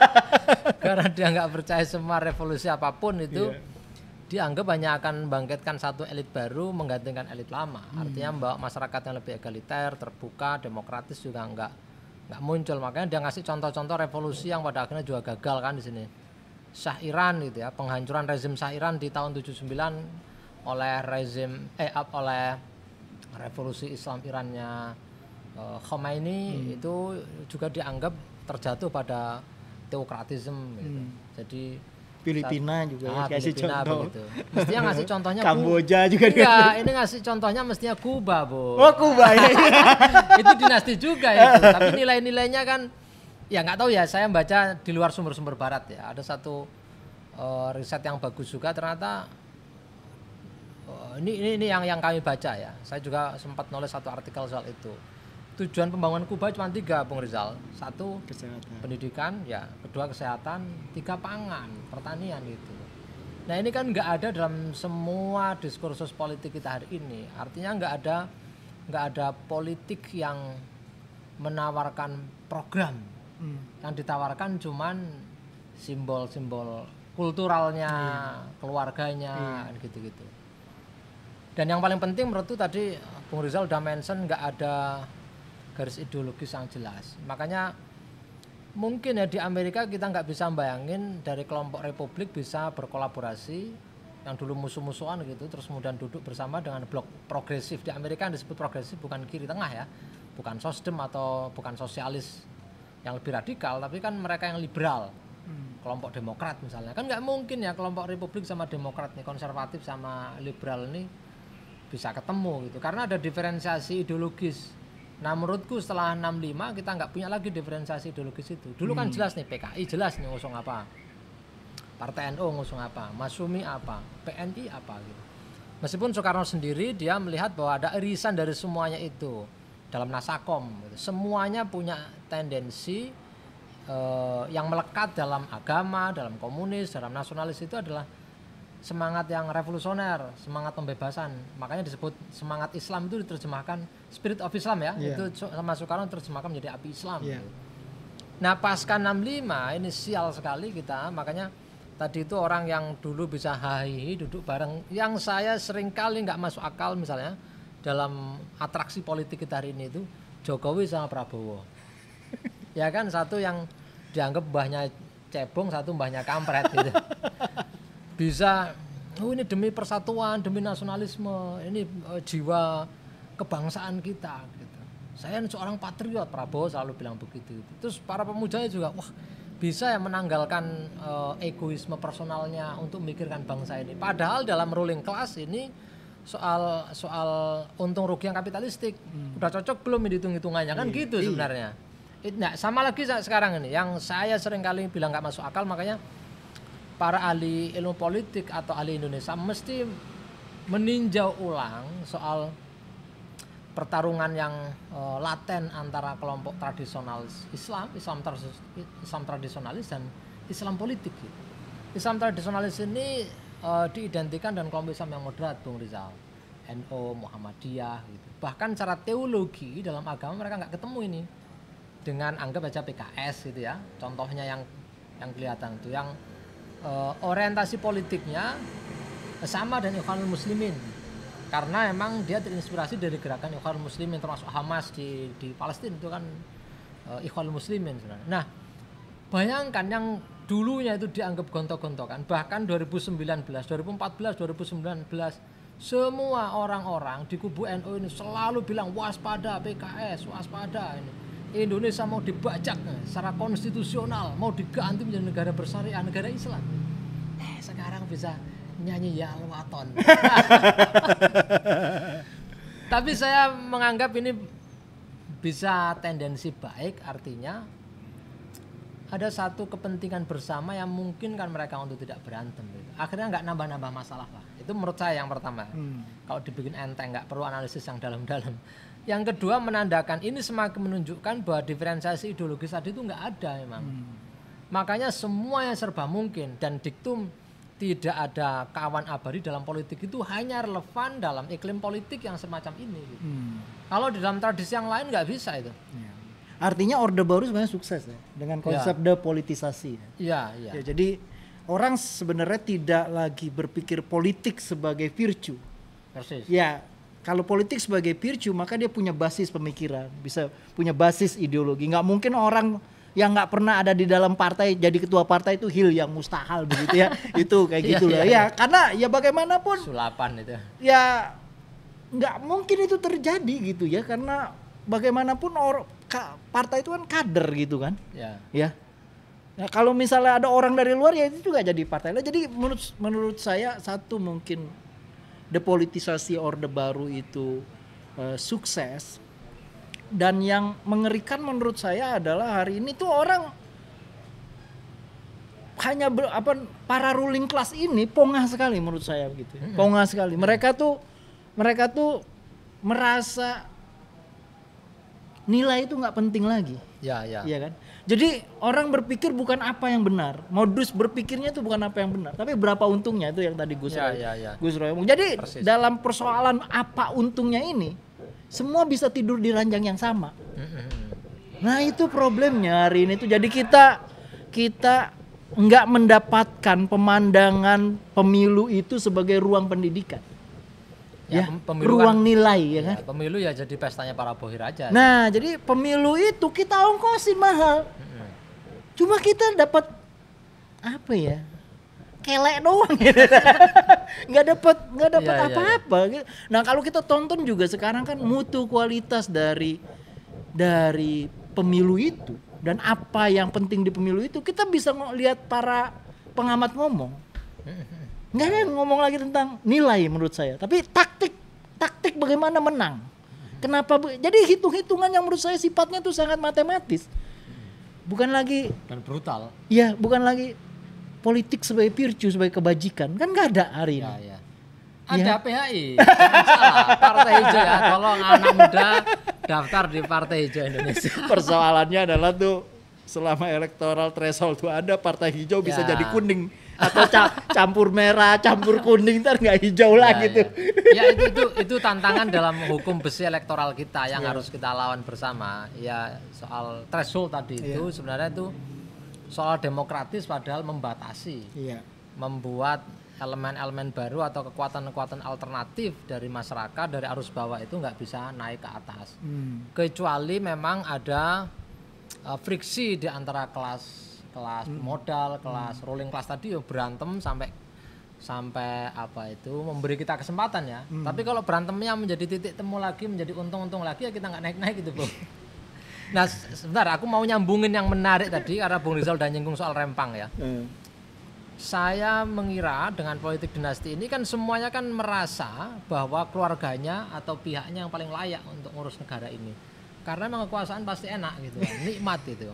[SPEAKER 3] Karena dia nggak percaya semua revolusi apapun itu yeah. dianggap hanya akan bangkitkan satu elit baru menggantikan elit lama. Hmm. Artinya membawa masyarakat yang lebih egaliter, terbuka, demokratis juga nggak nggak muncul. Makanya dia ngasih contoh-contoh revolusi yang pada akhirnya juga gagal kan di sini. Syah Iran gitu ya, penghancuran rezim Syah di tahun 79 oleh rezim eh oleh revolusi Islam Irannya uh, Khomeini hmm. itu juga dianggap terjatuh pada teokratisme gitu. Hmm. Jadi
[SPEAKER 1] Filipina saat, juga ah, kasih Filipina contoh. Begitu. Mestinya ngasih <laughs> contohnya Kamboja juga ya
[SPEAKER 3] ini ngasih contohnya mestinya Kuba, Bu. Oh, Kuba ya. <laughs> itu dinasti juga ya, tapi nilai-nilainya kan ya nggak tahu ya, saya baca di luar sumber-sumber barat ya. Ada satu uh, riset yang bagus juga ternyata Oh, ini, ini ini yang yang kami baca ya. Saya juga sempat nulis satu artikel soal itu. Tujuan pembangunan Kuba cuma tiga, Bung Rizal. Satu kesehatan. pendidikan, ya. Kedua kesehatan, tiga pangan, pertanian itu. Nah ini kan nggak ada dalam semua diskursus politik kita hari ini. Artinya nggak ada nggak ada politik yang menawarkan
[SPEAKER 2] program. Hmm.
[SPEAKER 3] Yang ditawarkan cuman simbol-simbol kulturalnya, hmm. keluarganya, iya. gitu-gitu. Hmm dan yang paling penting menurutku tadi Bung Rizal udah mention nggak ada garis ideologis yang jelas makanya mungkin ya di Amerika kita nggak bisa bayangin dari kelompok Republik bisa berkolaborasi yang dulu musuh-musuhan gitu terus kemudian duduk bersama dengan blok progresif di Amerika yang disebut progresif bukan kiri tengah ya bukan sosdem atau bukan sosialis yang lebih radikal tapi kan mereka yang liberal hmm. kelompok demokrat misalnya kan nggak mungkin ya kelompok republik sama demokrat nih konservatif sama liberal nih bisa ketemu gitu karena ada diferensiasi ideologis nah menurutku setelah 65 kita nggak punya lagi diferensiasi ideologis itu dulu kan hmm. kan jelas nih PKI jelas nih ngusung apa Partai NU ngusung apa Masumi apa PNI apa gitu meskipun Soekarno sendiri dia melihat bahwa ada irisan dari semuanya itu dalam Nasakom gitu. semuanya punya tendensi eh, yang melekat dalam agama dalam komunis dalam nasionalis itu adalah semangat yang revolusioner, semangat pembebasan. Makanya disebut semangat Islam itu diterjemahkan spirit of Islam ya. Yeah. Itu sama Soekarno terjemahkan menjadi api Islam. Yeah. Nah, pasca 65 ini sial sekali kita. Makanya tadi itu orang yang dulu bisa hai duduk bareng yang saya sering kali nggak masuk akal misalnya dalam atraksi politik kita hari ini itu Jokowi sama Prabowo. <laughs> ya kan satu yang dianggap banyak cebong, satu banyak kampret gitu. <laughs> bisa oh ini demi persatuan demi nasionalisme ini uh, jiwa kebangsaan kita gitu saya seorang patriot Prabowo selalu bilang begitu terus para pemujanya juga wah bisa ya menanggalkan uh, egoisme personalnya untuk memikirkan bangsa ini padahal dalam ruling class ini soal soal untung rugi yang kapitalistik hmm. udah cocok belum dihitung-hitungannya kan iyi, gitu iyi. sebenarnya It, nah, sama lagi sekarang ini yang saya sering kali bilang nggak masuk akal makanya para ahli ilmu politik atau ahli Indonesia mesti meninjau ulang soal pertarungan yang uh, laten antara kelompok tradisional Islam, Islam, tra Islam tradisionalis dan Islam politik. Gitu. Islam tradisionalis ini uh, diidentikan dengan kelompok Islam yang moderat, Bung Rizal, NO, Muhammadiyah, gitu. bahkan secara teologi dalam agama mereka nggak ketemu ini dengan anggap aja PKS gitu ya, contohnya yang yang kelihatan itu yang uh, orientasi politiknya sama dengan Ikhwanul Muslimin karena emang dia terinspirasi dari gerakan Ikhwanul Muslimin termasuk Hamas di di Palestina itu kan uh, Ikhwanul Muslimin sebenarnya. Nah, bayangkan yang dulunya itu dianggap gontok-gontokan bahkan 2019, 2014, 2019 semua orang-orang di kubu NU ini selalu bilang waspada PKS, waspada ini Indonesia mau dibajak secara konstitusional, mau diganti menjadi negara bersyariah, negara Islam. Eh, sekarang bisa nyanyi ya alwaton. <laughs> Tapi saya menganggap ini bisa tendensi baik, artinya ada satu kepentingan bersama yang mungkin kan mereka untuk tidak berantem. Gitu. Akhirnya nggak nambah-nambah masalah lah. Itu menurut saya yang pertama. Hmm. Kalau dibikin enteng, nggak perlu analisis yang dalam-dalam yang kedua menandakan ini semakin menunjukkan bahwa diferensiasi ideologis tadi itu nggak ada memang. Hmm. Makanya semua yang serba mungkin dan diktum tidak ada kawan abadi dalam politik itu hanya relevan dalam iklim politik yang semacam ini. Gitu. Hmm. Kalau di dalam tradisi yang lain nggak bisa itu. Ya.
[SPEAKER 1] Artinya Orde Baru sebenarnya sukses ya dengan iya. konsep ya. depolitisasi. Ya ya. Ya, jadi orang sebenarnya tidak lagi berpikir politik sebagai virtue. Persis. Ya, kalau politik sebagai virtue maka dia punya basis pemikiran, bisa punya basis ideologi. Nggak mungkin orang yang nggak pernah ada di dalam partai jadi ketua partai itu hil yang mustahil begitu ya. <laughs> itu kayak iya, gitu lah. Iya, ya, ya, karena ya bagaimanapun
[SPEAKER 3] sulapan itu.
[SPEAKER 1] Ya nggak mungkin itu terjadi gitu ya karena bagaimanapun orang partai itu kan kader gitu kan. Ya. Ya. Nah, kalau misalnya ada orang dari luar ya itu juga jadi partai. Nah, jadi menurut menurut saya satu mungkin depolitisasi Orde Baru itu uh, sukses dan yang mengerikan menurut saya adalah hari ini tuh orang hanya ber, apa para ruling class ini pongah sekali menurut saya begitu ya. Pongah sekali. Mereka tuh mereka tuh merasa nilai itu nggak penting lagi. Ya, ya. Iya kan? Jadi orang berpikir bukan apa yang benar, modus berpikirnya itu bukan apa yang benar, tapi berapa untungnya itu yang tadi Gus ya, Roy. Ya, ya. Gus Roy. Jadi Persis. dalam persoalan apa untungnya ini, semua bisa tidur di ranjang yang sama. Mm-hmm. Nah itu problemnya hari ini tuh. Jadi kita kita nggak mendapatkan pemandangan pemilu itu sebagai ruang pendidikan.
[SPEAKER 3] Ya, ya pemilu ruang kan, nilai ya iya, kan. pemilu ya jadi pestanya para bohir aja. Nah, sih.
[SPEAKER 1] jadi pemilu itu kita ongkosin mahal. Cuma kita dapat apa ya? kelek doang <laughs> nggak dapat nggak dapat ya, iya, iya. apa-apa. ya, ya. Nah, kalau kita tonton juga sekarang kan mutu kualitas dari dari pemilu itu dan apa yang penting di pemilu itu kita bisa ngelihat para pengamat ngomong nggak ada yang ngomong lagi tentang nilai menurut saya tapi taktik taktik bagaimana menang kenapa jadi hitung-hitungan yang menurut saya sifatnya itu sangat matematis bukan lagi
[SPEAKER 3] dan brutal
[SPEAKER 1] ya bukan lagi politik sebagai virtue sebagai kebajikan kan nggak ada hari ini ya, ya. ada ya. PHI salah partai hijau ya tolong anak muda daftar di partai hijau Indonesia <laughs> persoalannya adalah tuh selama elektoral threshold itu ada partai hijau ya. bisa iya. jadi kuning atau ca campur merah, campur kuning ntar nggak hijau lah ya, gitu. Ya. ya itu itu itu tantangan dalam hukum besi
[SPEAKER 3] elektoral kita yang ya. harus kita lawan bersama. Ya soal threshold tadi ya. itu sebenarnya itu soal demokratis padahal membatasi. Ya. Membuat elemen-elemen baru atau kekuatan-kekuatan alternatif dari masyarakat dari arus bawah itu nggak bisa naik ke atas hmm. kecuali memang ada uh, friksi di antara kelas kelas hmm. modal kelas hmm. rolling kelas tadi ya berantem sampai sampai apa itu memberi kita kesempatan ya hmm. tapi kalau berantemnya menjadi titik temu lagi menjadi untung-untung lagi ya kita nggak naik-naik gitu bu <laughs> nah sebentar aku mau nyambungin yang menarik tadi karena Bung Rizal udah nyinggung soal rempang ya hmm. saya mengira dengan politik dinasti ini kan semuanya kan merasa bahwa keluarganya atau pihaknya yang paling layak untuk ngurus negara ini karena memang kekuasaan pasti enak gitu <laughs> nikmat itu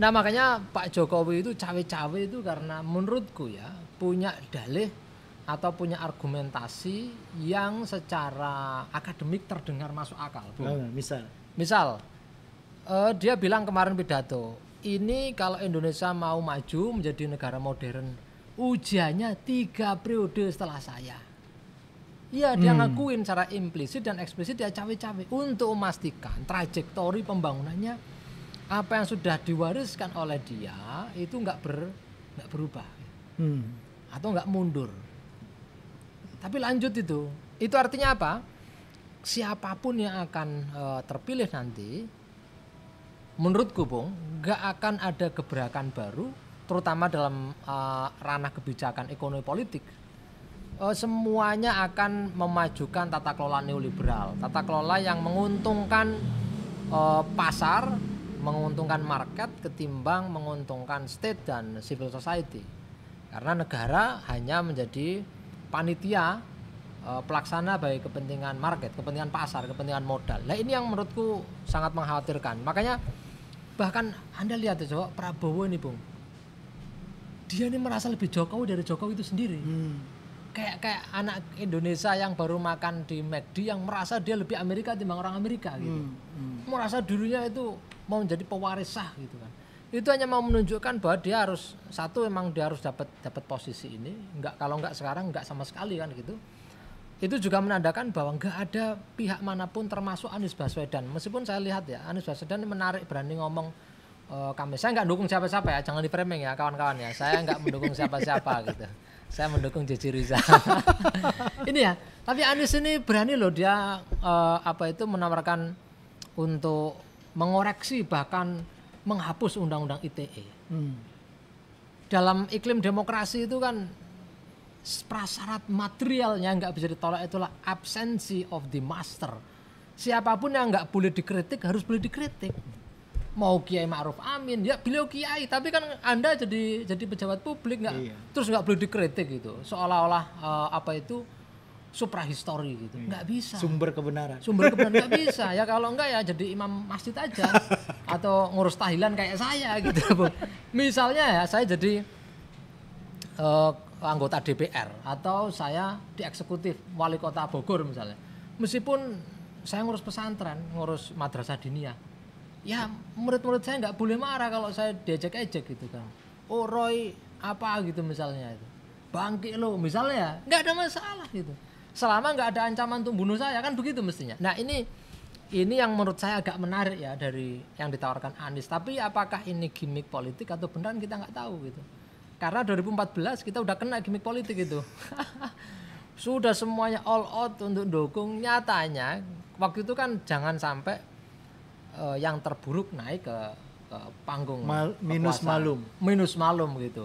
[SPEAKER 3] Nah makanya Pak Jokowi itu cawe-cawe itu karena menurutku ya punya dalih atau punya argumentasi yang secara akademik terdengar masuk akal. Bu. Oh, misal, misal uh, dia bilang kemarin pidato, ini kalau Indonesia mau maju menjadi negara modern, ujiannya tiga periode setelah saya. Iya, dia hmm. ngakuin secara implisit dan eksplisit dia cawe-cawe untuk memastikan trajektori pembangunannya apa yang sudah diwariskan oleh dia itu nggak ber nggak berubah hmm. atau nggak mundur tapi lanjut itu itu artinya apa siapapun yang akan e, terpilih nanti menurut Bung nggak akan ada gebrakan baru terutama dalam e, ranah kebijakan ekonomi politik e, semuanya akan memajukan tata kelola neoliberal tata kelola yang menguntungkan pasar menguntungkan market ketimbang menguntungkan state dan civil society karena negara hanya menjadi panitia e, pelaksana baik kepentingan market, kepentingan pasar, kepentingan modal. Nah ini yang menurutku sangat mengkhawatirkan. Makanya bahkan anda lihat ya coba Prabowo ini bung, dia ini merasa lebih Jokowi dari Jokowi itu sendiri. Hmm. Kayak kayak anak Indonesia yang baru makan di McD yang merasa dia lebih Amerika timbang orang Amerika gitu. Hmm. Hmm. Merasa dulunya itu mau menjadi sah gitu kan itu hanya mau menunjukkan bahwa dia harus satu emang dia harus dapat dapat posisi ini nggak kalau nggak sekarang nggak sama sekali kan gitu itu juga menandakan bahwa nggak ada pihak manapun termasuk Anies Baswedan meskipun saya lihat ya Anies Baswedan menarik berani ngomong e, kami saya nggak dukung siapa-siapa ya jangan di framing ya kawan-kawan ya saya nggak mendukung siapa-siapa <laughs> gitu saya mendukung Jeci Riza <laughs> ini ya tapi Anies ini berani loh dia e, apa itu menawarkan untuk mengoreksi bahkan menghapus undang-undang ITE. Hmm. Dalam iklim demokrasi itu kan prasyarat materialnya nggak bisa ditolak itulah absensi of the master. Siapapun yang nggak boleh dikritik harus boleh dikritik. Mau Kiai Ma'ruf Amin, ya beliau Kiai, tapi kan Anda jadi jadi pejabat publik nggak iya. terus nggak boleh dikritik gitu. Seolah-olah uh, apa itu supra suprahistori gitu. Iya. Nggak bisa. Sumber kebenaran. Sumber kebenaran nggak <laughs> bisa. Ya kalau enggak ya jadi imam masjid aja atau ngurus tahilan kayak saya gitu. Misalnya ya saya jadi uh, anggota DPR atau saya di eksekutif wali kota Bogor misalnya. Meskipun saya ngurus pesantren, ngurus madrasah diniyah. Ya murid-murid saya nggak boleh marah kalau saya diajak-ajak gitu kan. Oh Roy apa gitu misalnya itu. Bangkit lo misalnya ya nggak ada masalah gitu selama nggak ada ancaman untuk bunuh saya kan begitu mestinya nah ini ini yang menurut saya agak menarik ya dari yang ditawarkan Anies tapi apakah ini gimmick politik atau beneran kita nggak tahu gitu karena 2014 kita udah kena gimmick politik itu <laughs> sudah semuanya all out untuk dukung nyatanya waktu itu kan jangan sampai uh, yang terburuk naik ke, ke panggung Mal, minus kekuasaan. malum minus malum gitu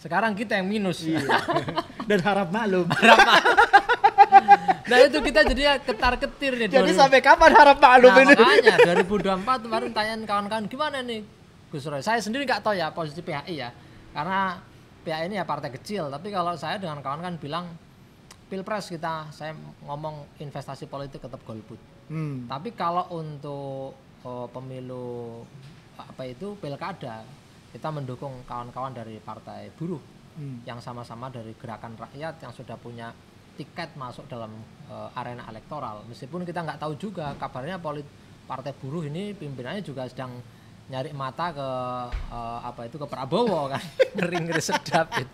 [SPEAKER 3] sekarang kita yang minus iya. <laughs> dan harap malum harap malum Nah itu kita jadi ketar ketir nih. Jadi sampai kapan harap Pak Alum nah, ini? Makanya 2024 kemarin tanyain kawan-kawan gimana nih Gus Roy. Saya sendiri nggak tahu ya posisi PHI ya, karena PHI ini ya partai kecil. Tapi kalau saya dengan kawan-kawan bilang pilpres kita, saya ngomong investasi politik tetap golput. Hmm. Tapi kalau untuk oh, pemilu apa itu pilkada kita mendukung kawan-kawan dari partai buruh hmm. yang sama-sama dari gerakan rakyat yang sudah punya tiket masuk dalam uh, arena elektoral. Meskipun kita nggak tahu juga kabarnya polit partai buruh ini pimpinannya juga sedang nyari mata ke uh, apa itu ke Prabowo kan <laughs> ngeri ngeri sedap gitu.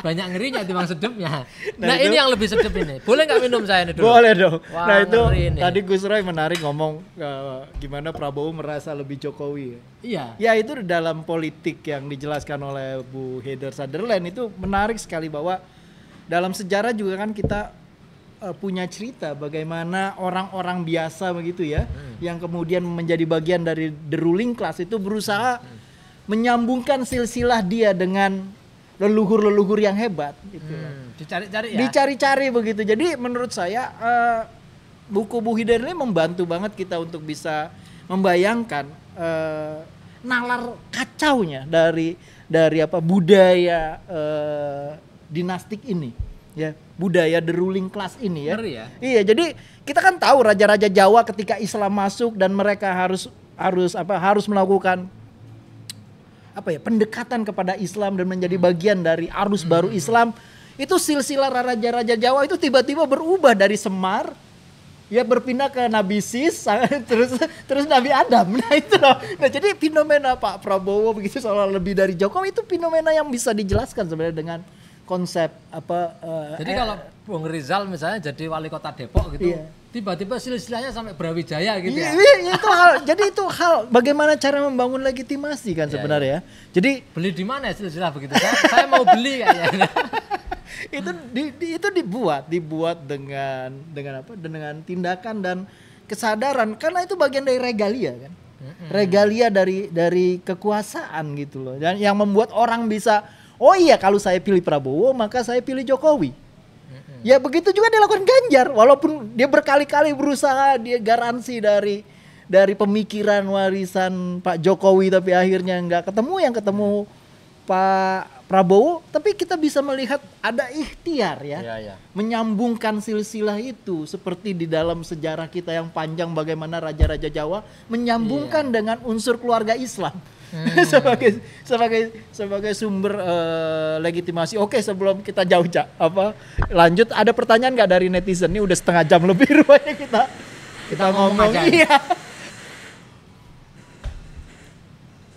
[SPEAKER 3] banyak ngerinya timbang
[SPEAKER 1] sedepnya nah, nah itu, ini yang lebih sedep ini boleh nggak minum saya ini dulu boleh dong Wah, nah itu ini. tadi Gus Roy menarik ngomong uh, gimana Prabowo merasa lebih Jokowi iya ya itu dalam politik yang dijelaskan oleh Bu Heather Sutherland itu menarik sekali bahwa dalam sejarah juga kan kita uh, punya cerita bagaimana orang-orang biasa begitu ya hmm. yang kemudian menjadi bagian dari the ruling class itu berusaha hmm. menyambungkan silsilah dia dengan leluhur-leluhur yang hebat
[SPEAKER 2] gitu. Hmm.
[SPEAKER 3] Dicari-cari ya.
[SPEAKER 1] Dicari-cari begitu. Jadi menurut saya uh, buku Bu ini membantu banget kita untuk bisa membayangkan uh, nalar kacaunya dari dari apa budaya uh, dinastik ini ya budaya the ruling class ini ya. ya. Iya, jadi kita kan tahu raja-raja Jawa ketika Islam masuk dan mereka harus harus apa harus melakukan apa ya pendekatan kepada Islam dan menjadi hmm. bagian dari arus baru hmm. Islam itu silsilah raja-raja Jawa itu tiba-tiba berubah dari Semar ya berpindah ke Nabi Sis <laughs> terus terus Nabi Adam <laughs> nah itu loh nah jadi fenomena Pak Prabowo begitu seolah lebih dari Jokowi itu fenomena yang bisa dijelaskan sebenarnya dengan konsep apa uh, jadi eh, kalau
[SPEAKER 3] Bung Rizal misalnya jadi wali kota Depok gitu iya. tiba-tiba silsilahnya sampai Brawijaya
[SPEAKER 1] gitu ya iya, iya itu hal jadi itu hal bagaimana cara membangun legitimasi kan iya, sebenarnya iya. Ya. jadi beli di mana silsilah begitu saya, saya mau beli kayaknya <laughs> itu di, di, itu dibuat dibuat dengan dengan apa dengan tindakan dan kesadaran karena itu bagian dari regalia kan regalia dari dari kekuasaan gitu loh dan yang membuat orang bisa Oh iya kalau saya pilih Prabowo maka saya pilih Jokowi. Ya begitu juga dilakukan Ganjar walaupun dia berkali-kali berusaha dia garansi dari dari pemikiran warisan Pak Jokowi tapi akhirnya nggak ketemu yang ketemu Pak Prabowo tapi kita bisa melihat ada ikhtiar ya, ya, ya. menyambungkan silsilah itu seperti di dalam sejarah kita yang panjang bagaimana raja-raja Jawa menyambungkan ya. dengan unsur keluarga Islam hmm. <laughs> sebagai sebagai sebagai sumber uh, legitimasi. Oke, sebelum kita jauh ja, apa lanjut ada pertanyaan nggak dari netizen? Ini udah setengah jam lebih <laughs> rupanya kita kita, kita ngomong. ngomong aja. Iya.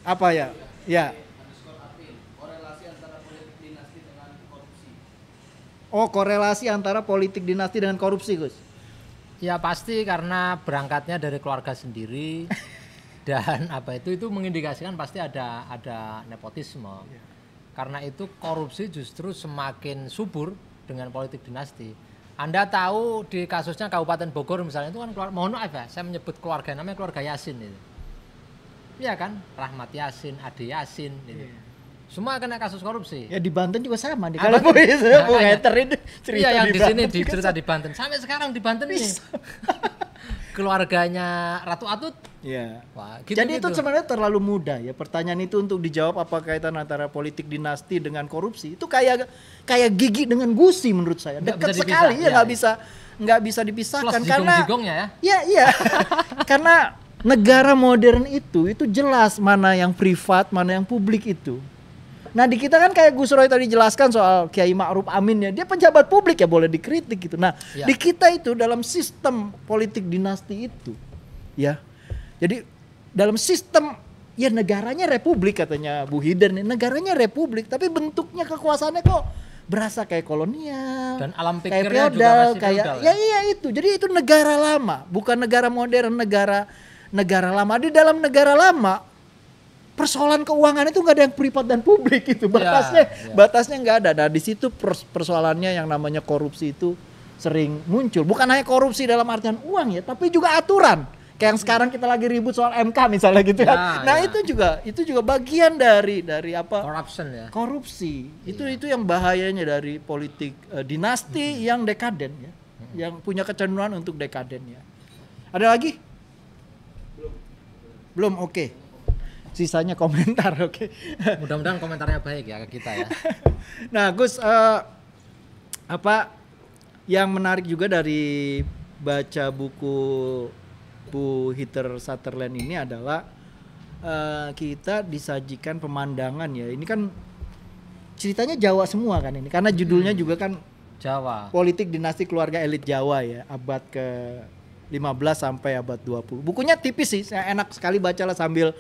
[SPEAKER 1] <laughs> apa ya? Ya. Oh, korelasi antara politik dinasti dengan korupsi, Gus. Ya pasti karena
[SPEAKER 3] berangkatnya dari keluarga sendiri dan apa itu itu mengindikasikan pasti ada ada nepotisme iya. karena itu korupsi justru semakin subur dengan politik dinasti anda tahu di kasusnya Kabupaten Bogor misalnya itu kan keluar, mohon maaf ya saya menyebut keluarga namanya keluarga Yasin itu Iya kan Rahmat Yasin Ade Yasin gitu. Yeah semua kena kasus korupsi. Ya
[SPEAKER 1] di Banten juga sama di ah, Kalau itu <laughs> iya, cerita yang di, di sini di cerita di Banten.
[SPEAKER 3] Sampai sekarang di Banten nih. <laughs>
[SPEAKER 1] keluarganya Ratu Atut. Iya. Wah, gitu, Jadi gitu. itu sebenarnya terlalu mudah ya pertanyaan itu untuk dijawab apa kaitan antara politik dinasti dengan korupsi. Itu kayak kayak gigi dengan gusi menurut saya. Dekat sekali ya iya, nggak ya. bisa nggak bisa dipisahkan karena ya. Iya, iya. <laughs> karena negara modern itu itu jelas mana yang privat, mana yang publik itu. Nah di kita kan kayak Gus Roy tadi jelaskan soal Kiai Ma'ruf Amin ya, dia pejabat publik ya boleh dikritik gitu. Nah ya. di kita itu dalam sistem politik dinasti itu ya, jadi dalam sistem ya negaranya republik katanya Bu Hider nih ya, negaranya republik tapi bentuknya kekuasaannya kok berasa kayak kolonial
[SPEAKER 3] dan alam pikirnya kayak feodal kayak ya? ya
[SPEAKER 1] iya itu jadi itu negara lama bukan negara modern negara negara lama di dalam negara lama persoalan keuangan itu nggak ada yang privat dan publik itu ya, batasnya yeah, yeah. batasnya nggak ada nah di situ persoalannya yang namanya korupsi itu sering muncul bukan hanya korupsi dalam artian uang ya tapi juga aturan kayak yang sekarang kita lagi ribut soal MK misalnya gitu ya, ya nah yeah. itu juga itu juga bagian dari dari apa corruption ya korupsi itu iya. itu yang bahayanya dari politik uh, dinasti hmm. yang dekaden ya hmm. yang punya kecenderungan untuk dekaden ya ada lagi belum belum oke okay sisanya komentar <laughs> oke okay? mudah-mudahan komentarnya baik ya ke kita ya <laughs> nah Gus uh, apa yang menarik juga dari baca buku Bu Hitter Sutherland ini adalah uh, kita disajikan pemandangan ya ini kan ceritanya Jawa semua kan ini karena judulnya hmm. juga kan Jawa. Politik dinasti keluarga elit Jawa ya, abad ke 15 sampai abad 20. Bukunya tipis sih, enak sekali bacalah sambil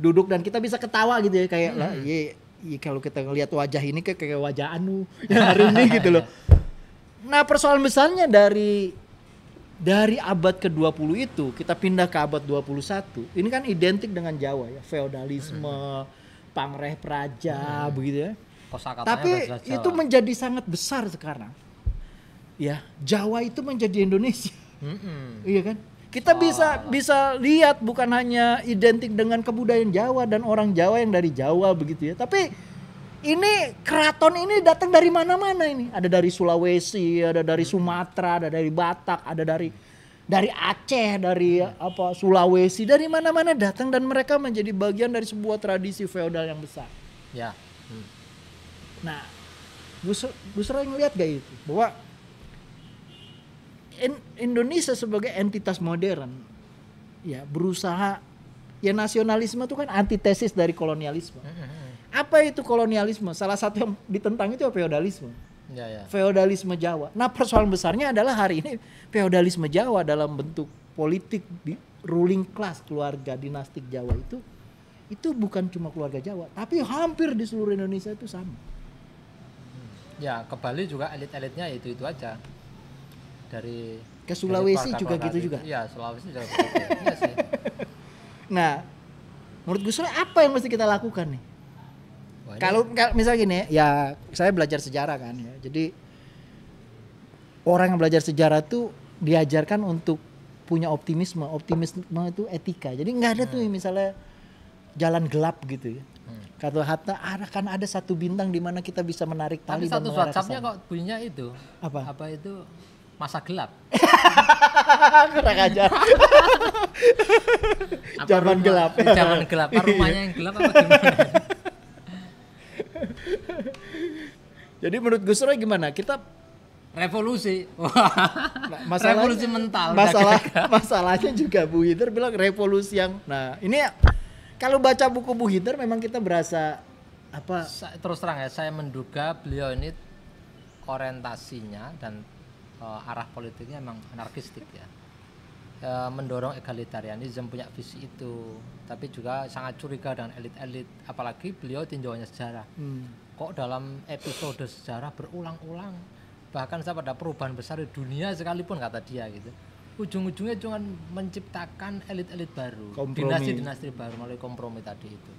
[SPEAKER 1] duduk dan kita bisa ketawa gitu ya kayak hmm. lah ye, iya, ye, iya, kalau kita ngelihat wajah ini kayak, kayak wajah Anu <laughs> yang hari ini gitu loh. Nah, persoalan besarnya dari dari abad ke-20 itu kita pindah ke abad 21. Ini kan identik dengan Jawa ya, feodalisme, hmm. pangreh praja hmm. begitu ya. Tapi itu menjadi sangat besar sekarang. Ya, Jawa itu menjadi Indonesia. Mm -mm. Iya kan? Kita oh. bisa bisa lihat bukan hanya identik dengan kebudayaan Jawa dan orang Jawa yang dari Jawa begitu ya, tapi ini keraton ini datang dari mana-mana ini. Ada dari Sulawesi, ada dari Sumatera, ada dari Batak, ada dari dari Aceh, dari apa Sulawesi, dari mana-mana datang dan mereka menjadi bagian dari sebuah tradisi feodal yang besar. Ya. Hmm. Nah, Gus Gus Roy ngelihat gak itu bahwa Indonesia sebagai entitas modern ya berusaha ya nasionalisme itu kan antitesis dari kolonialisme. Mm-hmm. Apa itu kolonialisme? Salah satu yang ditentang itu ya feodalisme. Ya, ya. Feodalisme Jawa. Nah persoalan besarnya adalah hari ini feodalisme Jawa dalam bentuk politik di ruling class keluarga dinastik Jawa itu itu bukan cuma keluarga Jawa, tapi hampir di seluruh Indonesia itu sama.
[SPEAKER 3] Ya, ke Bali juga elit-elitnya itu itu aja dari ke Sulawesi dari juga gitu juga. Iya, Sulawesi juga
[SPEAKER 2] gitu. iya sih. <laughs>
[SPEAKER 1] Nah, menurut Gus Roy apa yang mesti kita lakukan nih? Kalau misal gini ya, saya belajar sejarah kan ya. Jadi orang yang belajar sejarah tuh diajarkan untuk punya optimisme. Optimisme itu etika. Jadi nggak ada hmm. tuh misalnya jalan gelap gitu ya. Hmm. Kata Hatta akan ada satu bintang di mana kita bisa menarik tali Tapi satu WhatsAppnya kok punya itu. Apa? Apa itu masa gelap. <laughs> Kurang ajar. zaman gelap. <laughs> Zaman gelap. Apa rumahnya iya. yang gelap apa gimana? <laughs> Jadi menurut Gus Roy gimana? Kita revolusi. masalah, revolusi mental. Masalah masalahnya juga Bu Hider bilang revolusi yang nah ini ya, kalau baca buku Bu Hider memang kita berasa
[SPEAKER 3] apa? Terus terang ya, saya menduga beliau ini orientasinya dan uh, arah politiknya emang anarkistik ya uh, mendorong egalitarianisme punya visi itu tapi juga sangat curiga dengan elit-elit apalagi beliau tinjauannya sejarah hmm. kok dalam episode sejarah berulang-ulang bahkan saya pada perubahan besar di dunia sekalipun kata dia gitu ujung-ujungnya cuma menciptakan elit-elit baru dinasti-dinasti baru melalui kompromi tadi itu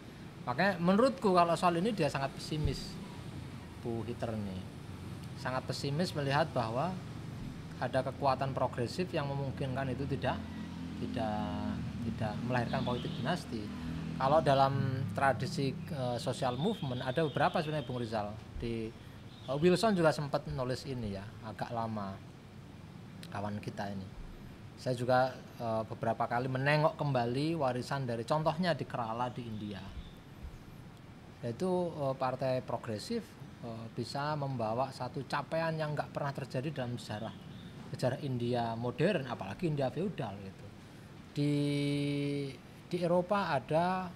[SPEAKER 3] makanya menurutku kalau soal ini dia sangat pesimis Bu Hitler nih sangat pesimis melihat bahwa ada kekuatan progresif yang memungkinkan itu tidak tidak tidak melahirkan politik dinasti. Kalau dalam tradisi uh, eh, social movement ada beberapa sebenarnya Bung Rizal di uh, Wilson juga sempat nulis ini ya agak lama kawan kita ini. Saya juga uh, beberapa kali menengok kembali warisan dari contohnya di Kerala di India. Yaitu uh, partai progresif bisa membawa satu capaian yang nggak pernah terjadi dalam sejarah sejarah India modern apalagi India feudal gitu di di Eropa ada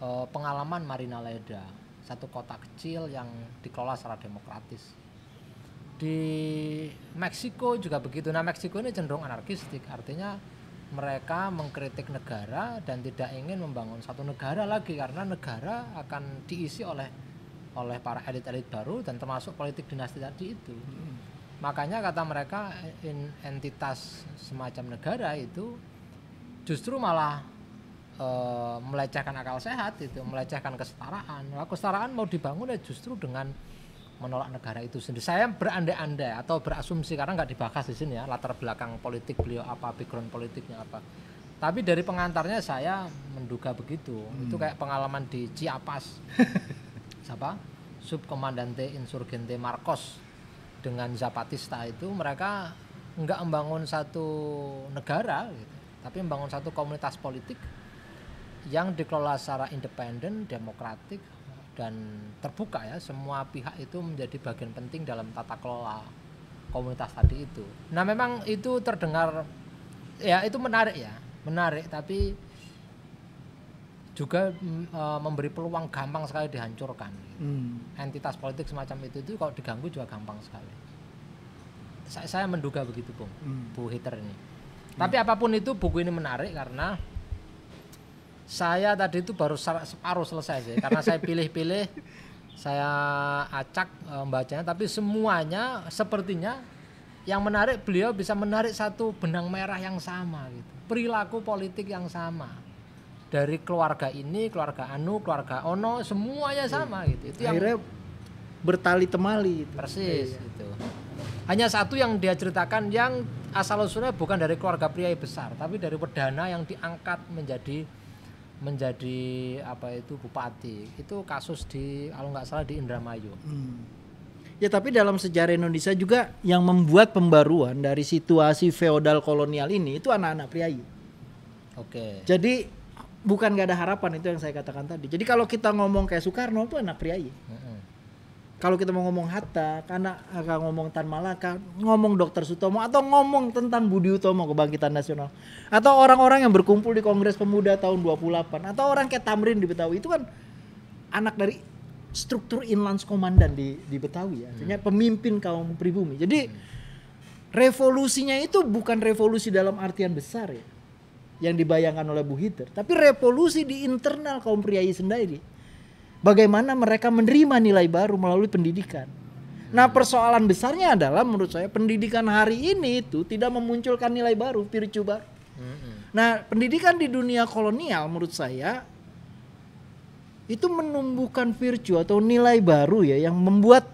[SPEAKER 3] e, pengalaman Marina Leda satu kota kecil yang dikelola secara demokratis di Meksiko juga begitu nah Meksiko ini cenderung anarkistik artinya mereka mengkritik negara dan tidak ingin membangun satu negara lagi karena negara akan diisi oleh oleh para elit-elit baru dan termasuk politik dinasti tadi itu. Hmm. Makanya kata mereka in, entitas semacam negara itu justru malah e, melecehkan akal sehat itu, melecehkan kesetaraan. Nah, kesetaraan mau dibangun ya justru dengan menolak negara itu sendiri. Saya berandai-andai atau berasumsi karena nggak dibahas di sini ya latar belakang politik beliau apa, background politiknya apa. Tapi dari pengantarnya saya menduga begitu. Hmm. Itu kayak pengalaman di Ciapas. <laughs> Siapa? Subkomandante Insurgente Marcos dengan Zapatista itu mereka nggak membangun satu negara gitu, tapi membangun satu komunitas politik yang dikelola secara independen, demokratik dan terbuka ya semua pihak itu menjadi bagian penting dalam tata kelola komunitas tadi itu. Nah memang itu terdengar ya itu menarik ya menarik tapi juga uh, memberi peluang gampang sekali dihancurkan. Hmm. Entitas politik semacam itu itu kalau diganggu juga gampang sekali. Saya, saya menduga begitu, Bung. Hmm. Bu hater ini.
[SPEAKER 1] Hmm. Tapi
[SPEAKER 3] apapun itu buku ini menarik karena saya tadi itu baru separuh selesai sih karena saya pilih-pilih <laughs> saya acak eh, membacanya tapi semuanya sepertinya yang menarik beliau bisa menarik satu benang merah yang sama gitu. Perilaku politik yang sama dari keluarga ini keluarga anu keluarga ono semuanya iya. sama gitu itu akhirnya yang,
[SPEAKER 1] bertali temali gitu. persis iya. gitu
[SPEAKER 3] hanya satu yang dia ceritakan yang asal usulnya bukan dari keluarga pria besar tapi dari perdana yang diangkat menjadi menjadi apa itu bupati itu kasus di kalau nggak salah di Indramayu
[SPEAKER 2] hmm.
[SPEAKER 1] ya tapi dalam sejarah Indonesia juga yang membuat pembaruan dari situasi feodal kolonial ini itu anak-anak priayi oke jadi bukan gak ada harapan itu yang saya katakan tadi. Jadi kalau kita ngomong kayak Soekarno itu anak pria, mm Kalau kita mau ngomong Hatta, karena agak ngomong Tan Malaka, ngomong Dokter Sutomo atau ngomong tentang Budi Utomo kebangkitan nasional atau orang-orang yang berkumpul di Kongres Pemuda tahun 28 atau orang kayak Tamrin di Betawi itu kan anak dari struktur inlands komandan di di Betawi ya. Artinya mm. pemimpin kaum pribumi. Jadi mm. revolusinya itu bukan revolusi dalam artian besar ya yang dibayangkan oleh Bu Hitler, tapi revolusi di internal kaum priai sendiri. Bagaimana mereka menerima nilai baru melalui pendidikan. Nah persoalan besarnya adalah menurut saya pendidikan hari ini itu tidak memunculkan nilai baru, virtue baru. Nah pendidikan di dunia kolonial menurut saya itu menumbuhkan virtue atau nilai baru ya yang membuat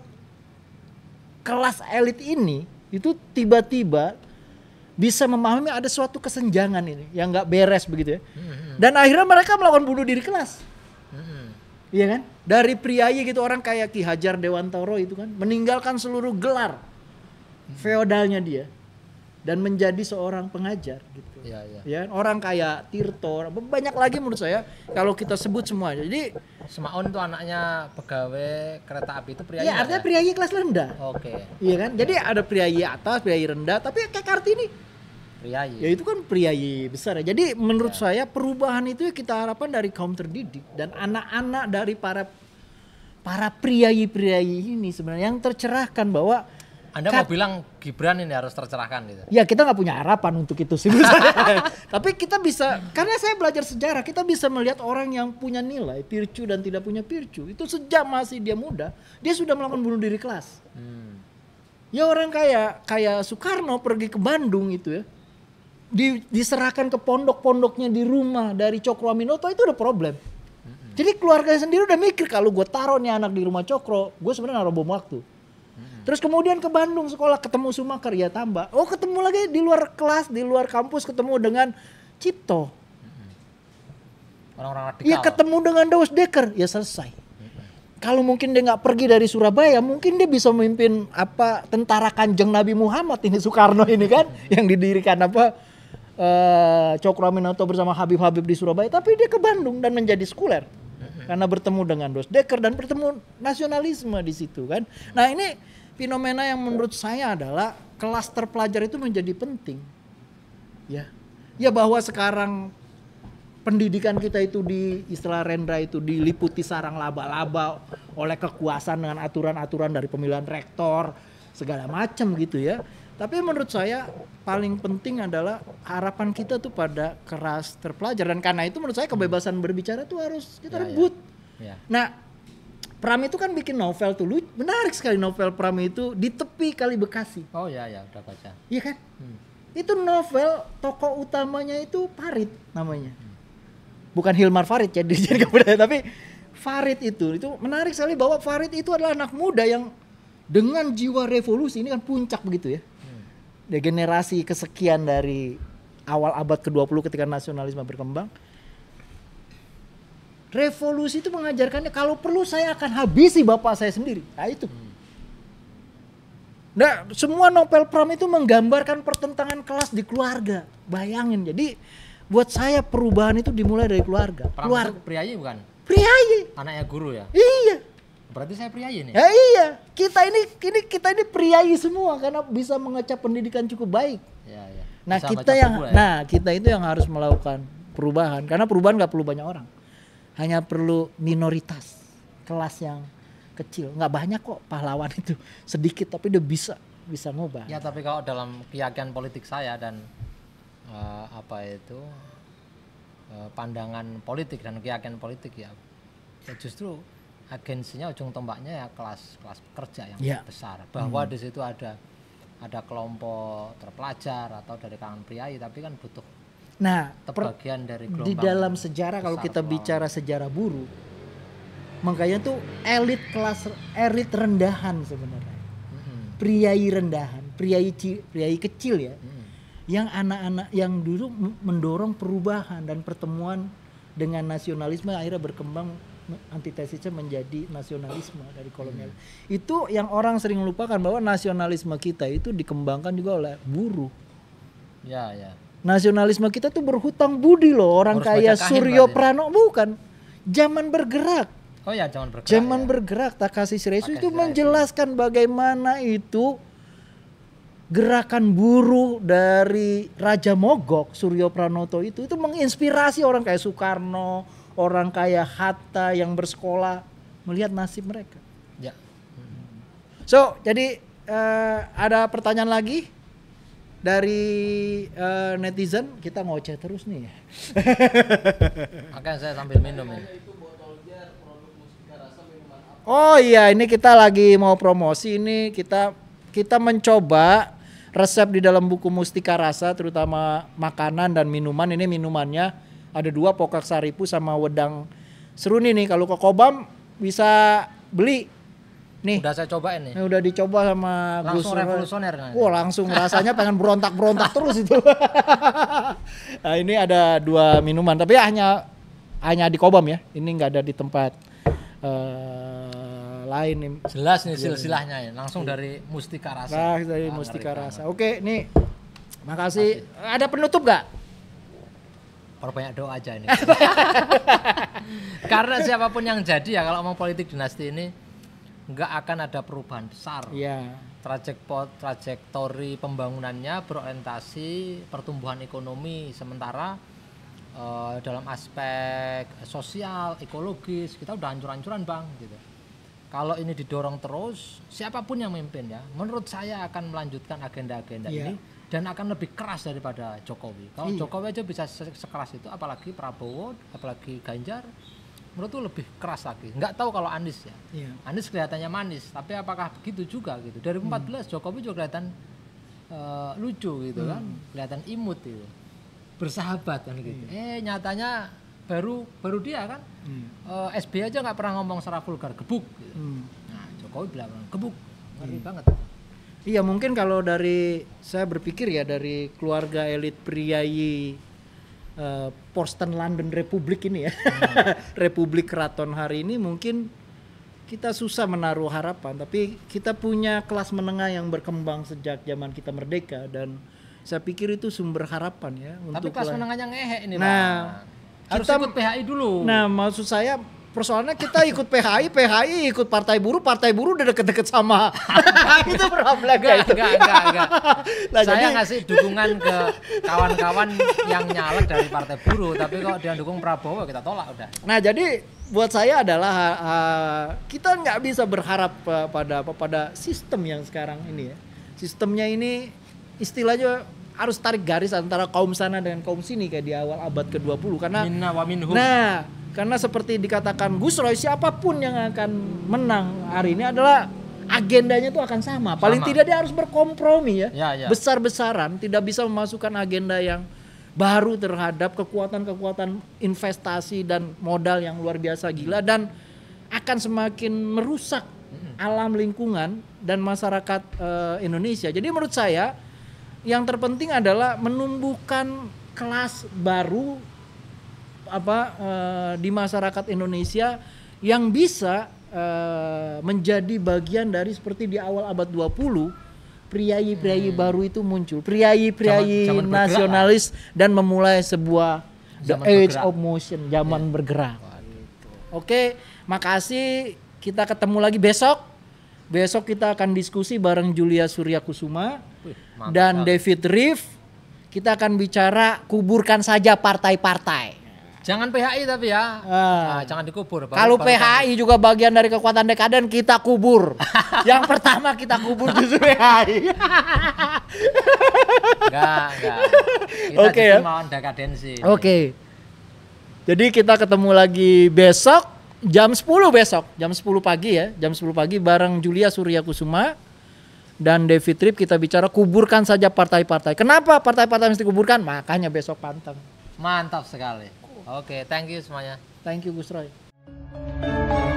[SPEAKER 1] kelas elit ini itu tiba-tiba bisa memahami ada suatu kesenjangan ini yang nggak beres begitu ya. Hmm. Dan akhirnya mereka melakukan bunuh diri kelas. Hmm. Iya kan? Dari priayi gitu orang kayak Ki Hajar Dewantoro itu kan meninggalkan seluruh gelar hmm. feodalnya dia dan menjadi seorang pengajar gitu. Ya, ya. ya orang kayak Tirto, banyak lagi menurut saya kalau kita sebut semua. Jadi semaon itu anaknya pegawai kereta api itu priayi. Iya, artinya priayi kelas rendah. Oke. Okay. Iya kan? Jadi ada priayi atas, priayi rendah, tapi kayak Kartini priayi. Ya itu kan priayi besar ya. Jadi menurut ya. saya perubahan itu kita harapkan dari kaum terdidik dan anak-anak dari para para priayi-priayi ini sebenarnya yang tercerahkan bahwa
[SPEAKER 3] anda Kat, mau bilang Gibran ini harus tercerahkan gitu?
[SPEAKER 1] Ya kita nggak punya harapan untuk itu sih. <laughs> <laughs> Tapi kita bisa, karena saya belajar sejarah, kita bisa melihat orang yang punya nilai, pircu dan tidak punya pircu. Itu sejak masih dia muda, dia sudah melakukan bunuh diri kelas. Hmm. Ya orang kayak kayak Soekarno pergi ke Bandung itu ya di, diserahkan ke pondok-pondoknya di rumah dari Cokro Aminoto itu udah problem. Mm-hmm. Jadi keluarganya sendiri udah mikir kalau gue taruh nih anak di rumah Cokro, gue sebenarnya naruh bom waktu. Terus kemudian ke Bandung sekolah ketemu Sumaker ya tambah. Oh ketemu lagi di luar kelas, di luar kampus ketemu dengan Cipto. mm Orang-orang radikal. Ya ketemu dengan Daus Deker, ya selesai. Kalau mungkin dia nggak pergi dari Surabaya, mungkin dia bisa memimpin apa tentara Kanjeng Nabi Muhammad ini Soekarno ini kan, yang didirikan apa Eh, Cokro Cokroaminoto bersama Habib-Habib di Surabaya, tapi dia ke Bandung dan menjadi sekuler mm-hmm. karena bertemu dengan Dos Dekker dan bertemu nasionalisme di situ kan. Nah ini fenomena yang menurut saya adalah kelas pelajar itu menjadi penting, ya. Ya bahwa sekarang pendidikan kita itu di istilah Rendra itu diliputi sarang laba-laba oleh kekuasaan dengan aturan-aturan dari pemilihan rektor segala macam gitu ya. Tapi menurut saya paling penting adalah harapan kita tuh pada keras terpelajar dan karena itu menurut saya hmm. kebebasan hmm. berbicara tuh harus kita ya, ya. rebut. Ya. Ya. Nah, Pram itu kan bikin novel tuh lucu, menarik sekali novel Pram itu di tepi kali Bekasi. Oh ya ya udah baca. Iya kan? Hmm. Itu novel tokoh utamanya itu Farid namanya. Hmm. Bukan Hilmar Farid ya jadi kemudian <laughs> tapi Farid itu itu menarik sekali bahwa Farid itu adalah anak muda yang dengan jiwa revolusi ini kan puncak begitu ya degenerasi kesekian dari awal abad ke-20 ketika nasionalisme berkembang. Revolusi itu mengajarkannya kalau perlu saya akan habisi bapak saya sendiri. Nah itu. Nah, semua novel Pram itu menggambarkan pertentangan kelas di keluarga. Bayangin. Jadi buat saya perubahan itu dimulai dari keluarga. Pram keluarga. priayi bukan? Priayi. Anaknya guru ya? Iya.
[SPEAKER 3] Berarti saya priayi nih. Ya iya,
[SPEAKER 1] kita ini ini kita ini priayi semua karena bisa mengecap pendidikan cukup baik. Ya, ya. Nah bisa kita yang, ya? nah kita itu yang harus melakukan perubahan karena perubahan nggak perlu banyak orang, hanya perlu minoritas kelas yang kecil. Nggak banyak kok pahlawan <laughs> itu sedikit tapi udah bisa bisa ngubah. Ya tapi
[SPEAKER 3] kalau dalam keyakinan politik saya dan uh, apa itu uh, pandangan politik dan keyakinan politik ya, ya justru agensinya ujung tombaknya ya kelas kelas pekerja yang yeah. besar bahwa hmm. di situ ada ada kelompok terpelajar atau dari kalangan priai tapi kan butuh
[SPEAKER 1] nah terbagian dari di dalam sejarah kalau kita kelompok. bicara sejarah buruh makanya tuh elit kelas elit rendahan sebenarnya hmm. priai rendahan priai priai kecil ya hmm. yang anak-anak yang dulu mendorong perubahan dan pertemuan dengan nasionalisme akhirnya berkembang antitesisnya menjadi nasionalisme dari kolonial. Hmm. Itu yang orang sering lupakan bahwa nasionalisme kita itu dikembangkan juga oleh buruh. Ya, ya. Nasionalisme kita tuh berhutang budi loh orang Harus kaya Suryo Pranowo ya. bukan. Zaman bergerak. Oh ya, zaman bergerak. Zaman ya. bergerak Takashi Siresu itu menjelaskan bagaimana itu gerakan buruh dari Raja Mogok Suryo Pranoto itu itu menginspirasi orang kayak Soekarno, orang kaya hatta yang bersekolah melihat nasib mereka. Ya. So, jadi uh, ada pertanyaan lagi dari uh, netizen kita ngoceh terus nih <laughs> Makanya saya sambil minum ini. Oh iya, ini kita lagi mau promosi ini kita kita mencoba resep di dalam buku Mustika Rasa terutama makanan dan minuman ini minumannya ada dua pokak saripu sama wedang seruni nih. Kalau ke Kobam bisa beli Nih. Udah saya cobain nih. Ya? udah dicoba sama langsung Gus. revolusioner. Wah, oh, langsung rasanya pengen berontak-berontak <laughs> terus itu. <laughs> nah, ini ada dua minuman, tapi ya hanya hanya di Kobam ya. Ini nggak ada di tempat uh, lain nih. Jelas nih iya, silsilahnya iya. ya. Langsung iya. dari Mustika Rasa. Nah, dari Mustika Rasa. Oke, nih. Makasih. Makasih. Ada penutup gak?
[SPEAKER 3] perbanyak doa aja ini. <laughs> Karena siapapun yang jadi ya kalau mau politik dinasti ini nggak akan ada perubahan besar. Iya. Trajektori, trajektori pembangunannya berorientasi pertumbuhan ekonomi sementara uh, dalam aspek sosial, ekologis kita udah hancur-hancuran bang gitu. Kalau ini didorong terus, siapapun yang memimpin ya, menurut saya akan melanjutkan agenda-agenda yeah. ini dan akan lebih keras daripada Jokowi. Kalau iya. Jokowi aja bisa sekeras itu, apalagi Prabowo, apalagi Ganjar, menurut tuh lebih keras lagi. Nggak tahu kalau Anies ya. Iya. Anies kelihatannya manis, tapi apakah begitu juga gitu? Dari 14 hmm. Jokowi juga kelihatan uh, lucu gitu hmm. kan, kelihatan imut itu bersahabat kan gitu. Iya. Eh nyatanya baru baru dia kan, iya. Hmm. uh, eh, SBY aja nggak pernah ngomong secara vulgar, gebuk. Gitu. Hmm. Nah Jokowi bilang gebuk, ngeri hmm. banget.
[SPEAKER 1] Iya mungkin kalau dari saya berpikir ya dari keluarga elit priayi uh, eh, Porsten London Republik ini ya hmm. <laughs> Republik Keraton hari ini mungkin kita susah menaruh harapan tapi kita punya kelas menengah yang berkembang sejak zaman kita merdeka dan saya pikir itu sumber harapan ya tapi untuk kelas menengahnya
[SPEAKER 3] ngehe ini nah
[SPEAKER 1] kita, harus kita, ikut PHI dulu nah maksud saya persoalannya kita ikut PHI, PHI ikut Partai Buruh, Partai Buruh udah deket-deket sama. <laughs> itu problem gak, itu. Enggak, enggak, enggak.
[SPEAKER 3] nah, Saya jadi... ngasih dukungan ke kawan-kawan yang nyalek dari Partai Buruh, tapi kok dia dukung Prabowo kita tolak udah.
[SPEAKER 1] Nah jadi buat saya adalah uh, kita nggak bisa berharap uh, pada pada sistem yang sekarang ini ya. Sistemnya ini istilahnya harus tarik garis antara kaum sana dengan kaum sini kayak di awal abad ke-20 karena Nah, karena seperti dikatakan Gus Roy, siapapun yang akan menang hari ini adalah agendanya itu akan sama. Paling sama. tidak dia harus berkompromi ya. ya, ya. Besar-besaran tidak bisa memasukkan agenda yang baru terhadap kekuatan-kekuatan investasi dan modal yang luar biasa gila hmm. dan akan semakin merusak hmm. alam lingkungan dan masyarakat e, Indonesia. Jadi menurut saya yang terpenting adalah menumbuhkan kelas baru apa uh, di masyarakat Indonesia yang bisa uh, menjadi bagian dari seperti di awal abad 20 priayi-priayi hmm. baru itu muncul. Priayi-priayi nasionalis dan memulai sebuah zaman the age bergerak. of motion, zaman yeah. bergerak. oke Oke, makasih. Kita ketemu lagi besok. Besok kita akan diskusi bareng Julia Surya Kusuma Wih, dan David Riff. Kita akan bicara kuburkan saja partai-partai.
[SPEAKER 3] Jangan PHI tapi ya. Uh, nah, jangan dikubur. Kalau PHI
[SPEAKER 1] juga bagian dari kekuatan dekaden kita kubur.
[SPEAKER 3] <laughs> yang pertama kita kubur justru PHI.
[SPEAKER 1] enggak, enggak. Kita okay, ya. mau
[SPEAKER 3] dekadensi.
[SPEAKER 1] Oke. Okay. Jadi kita ketemu lagi besok jam 10 besok, jam 10 pagi ya, jam 10 pagi bareng Julia Surya Kusuma dan Devi Trip kita bicara kuburkan saja partai-partai. Kenapa partai-partai mesti kuburkan? Makanya besok panteng.
[SPEAKER 3] Mantap sekali. Oke, okay, thank you semuanya. Thank you Gus Roy.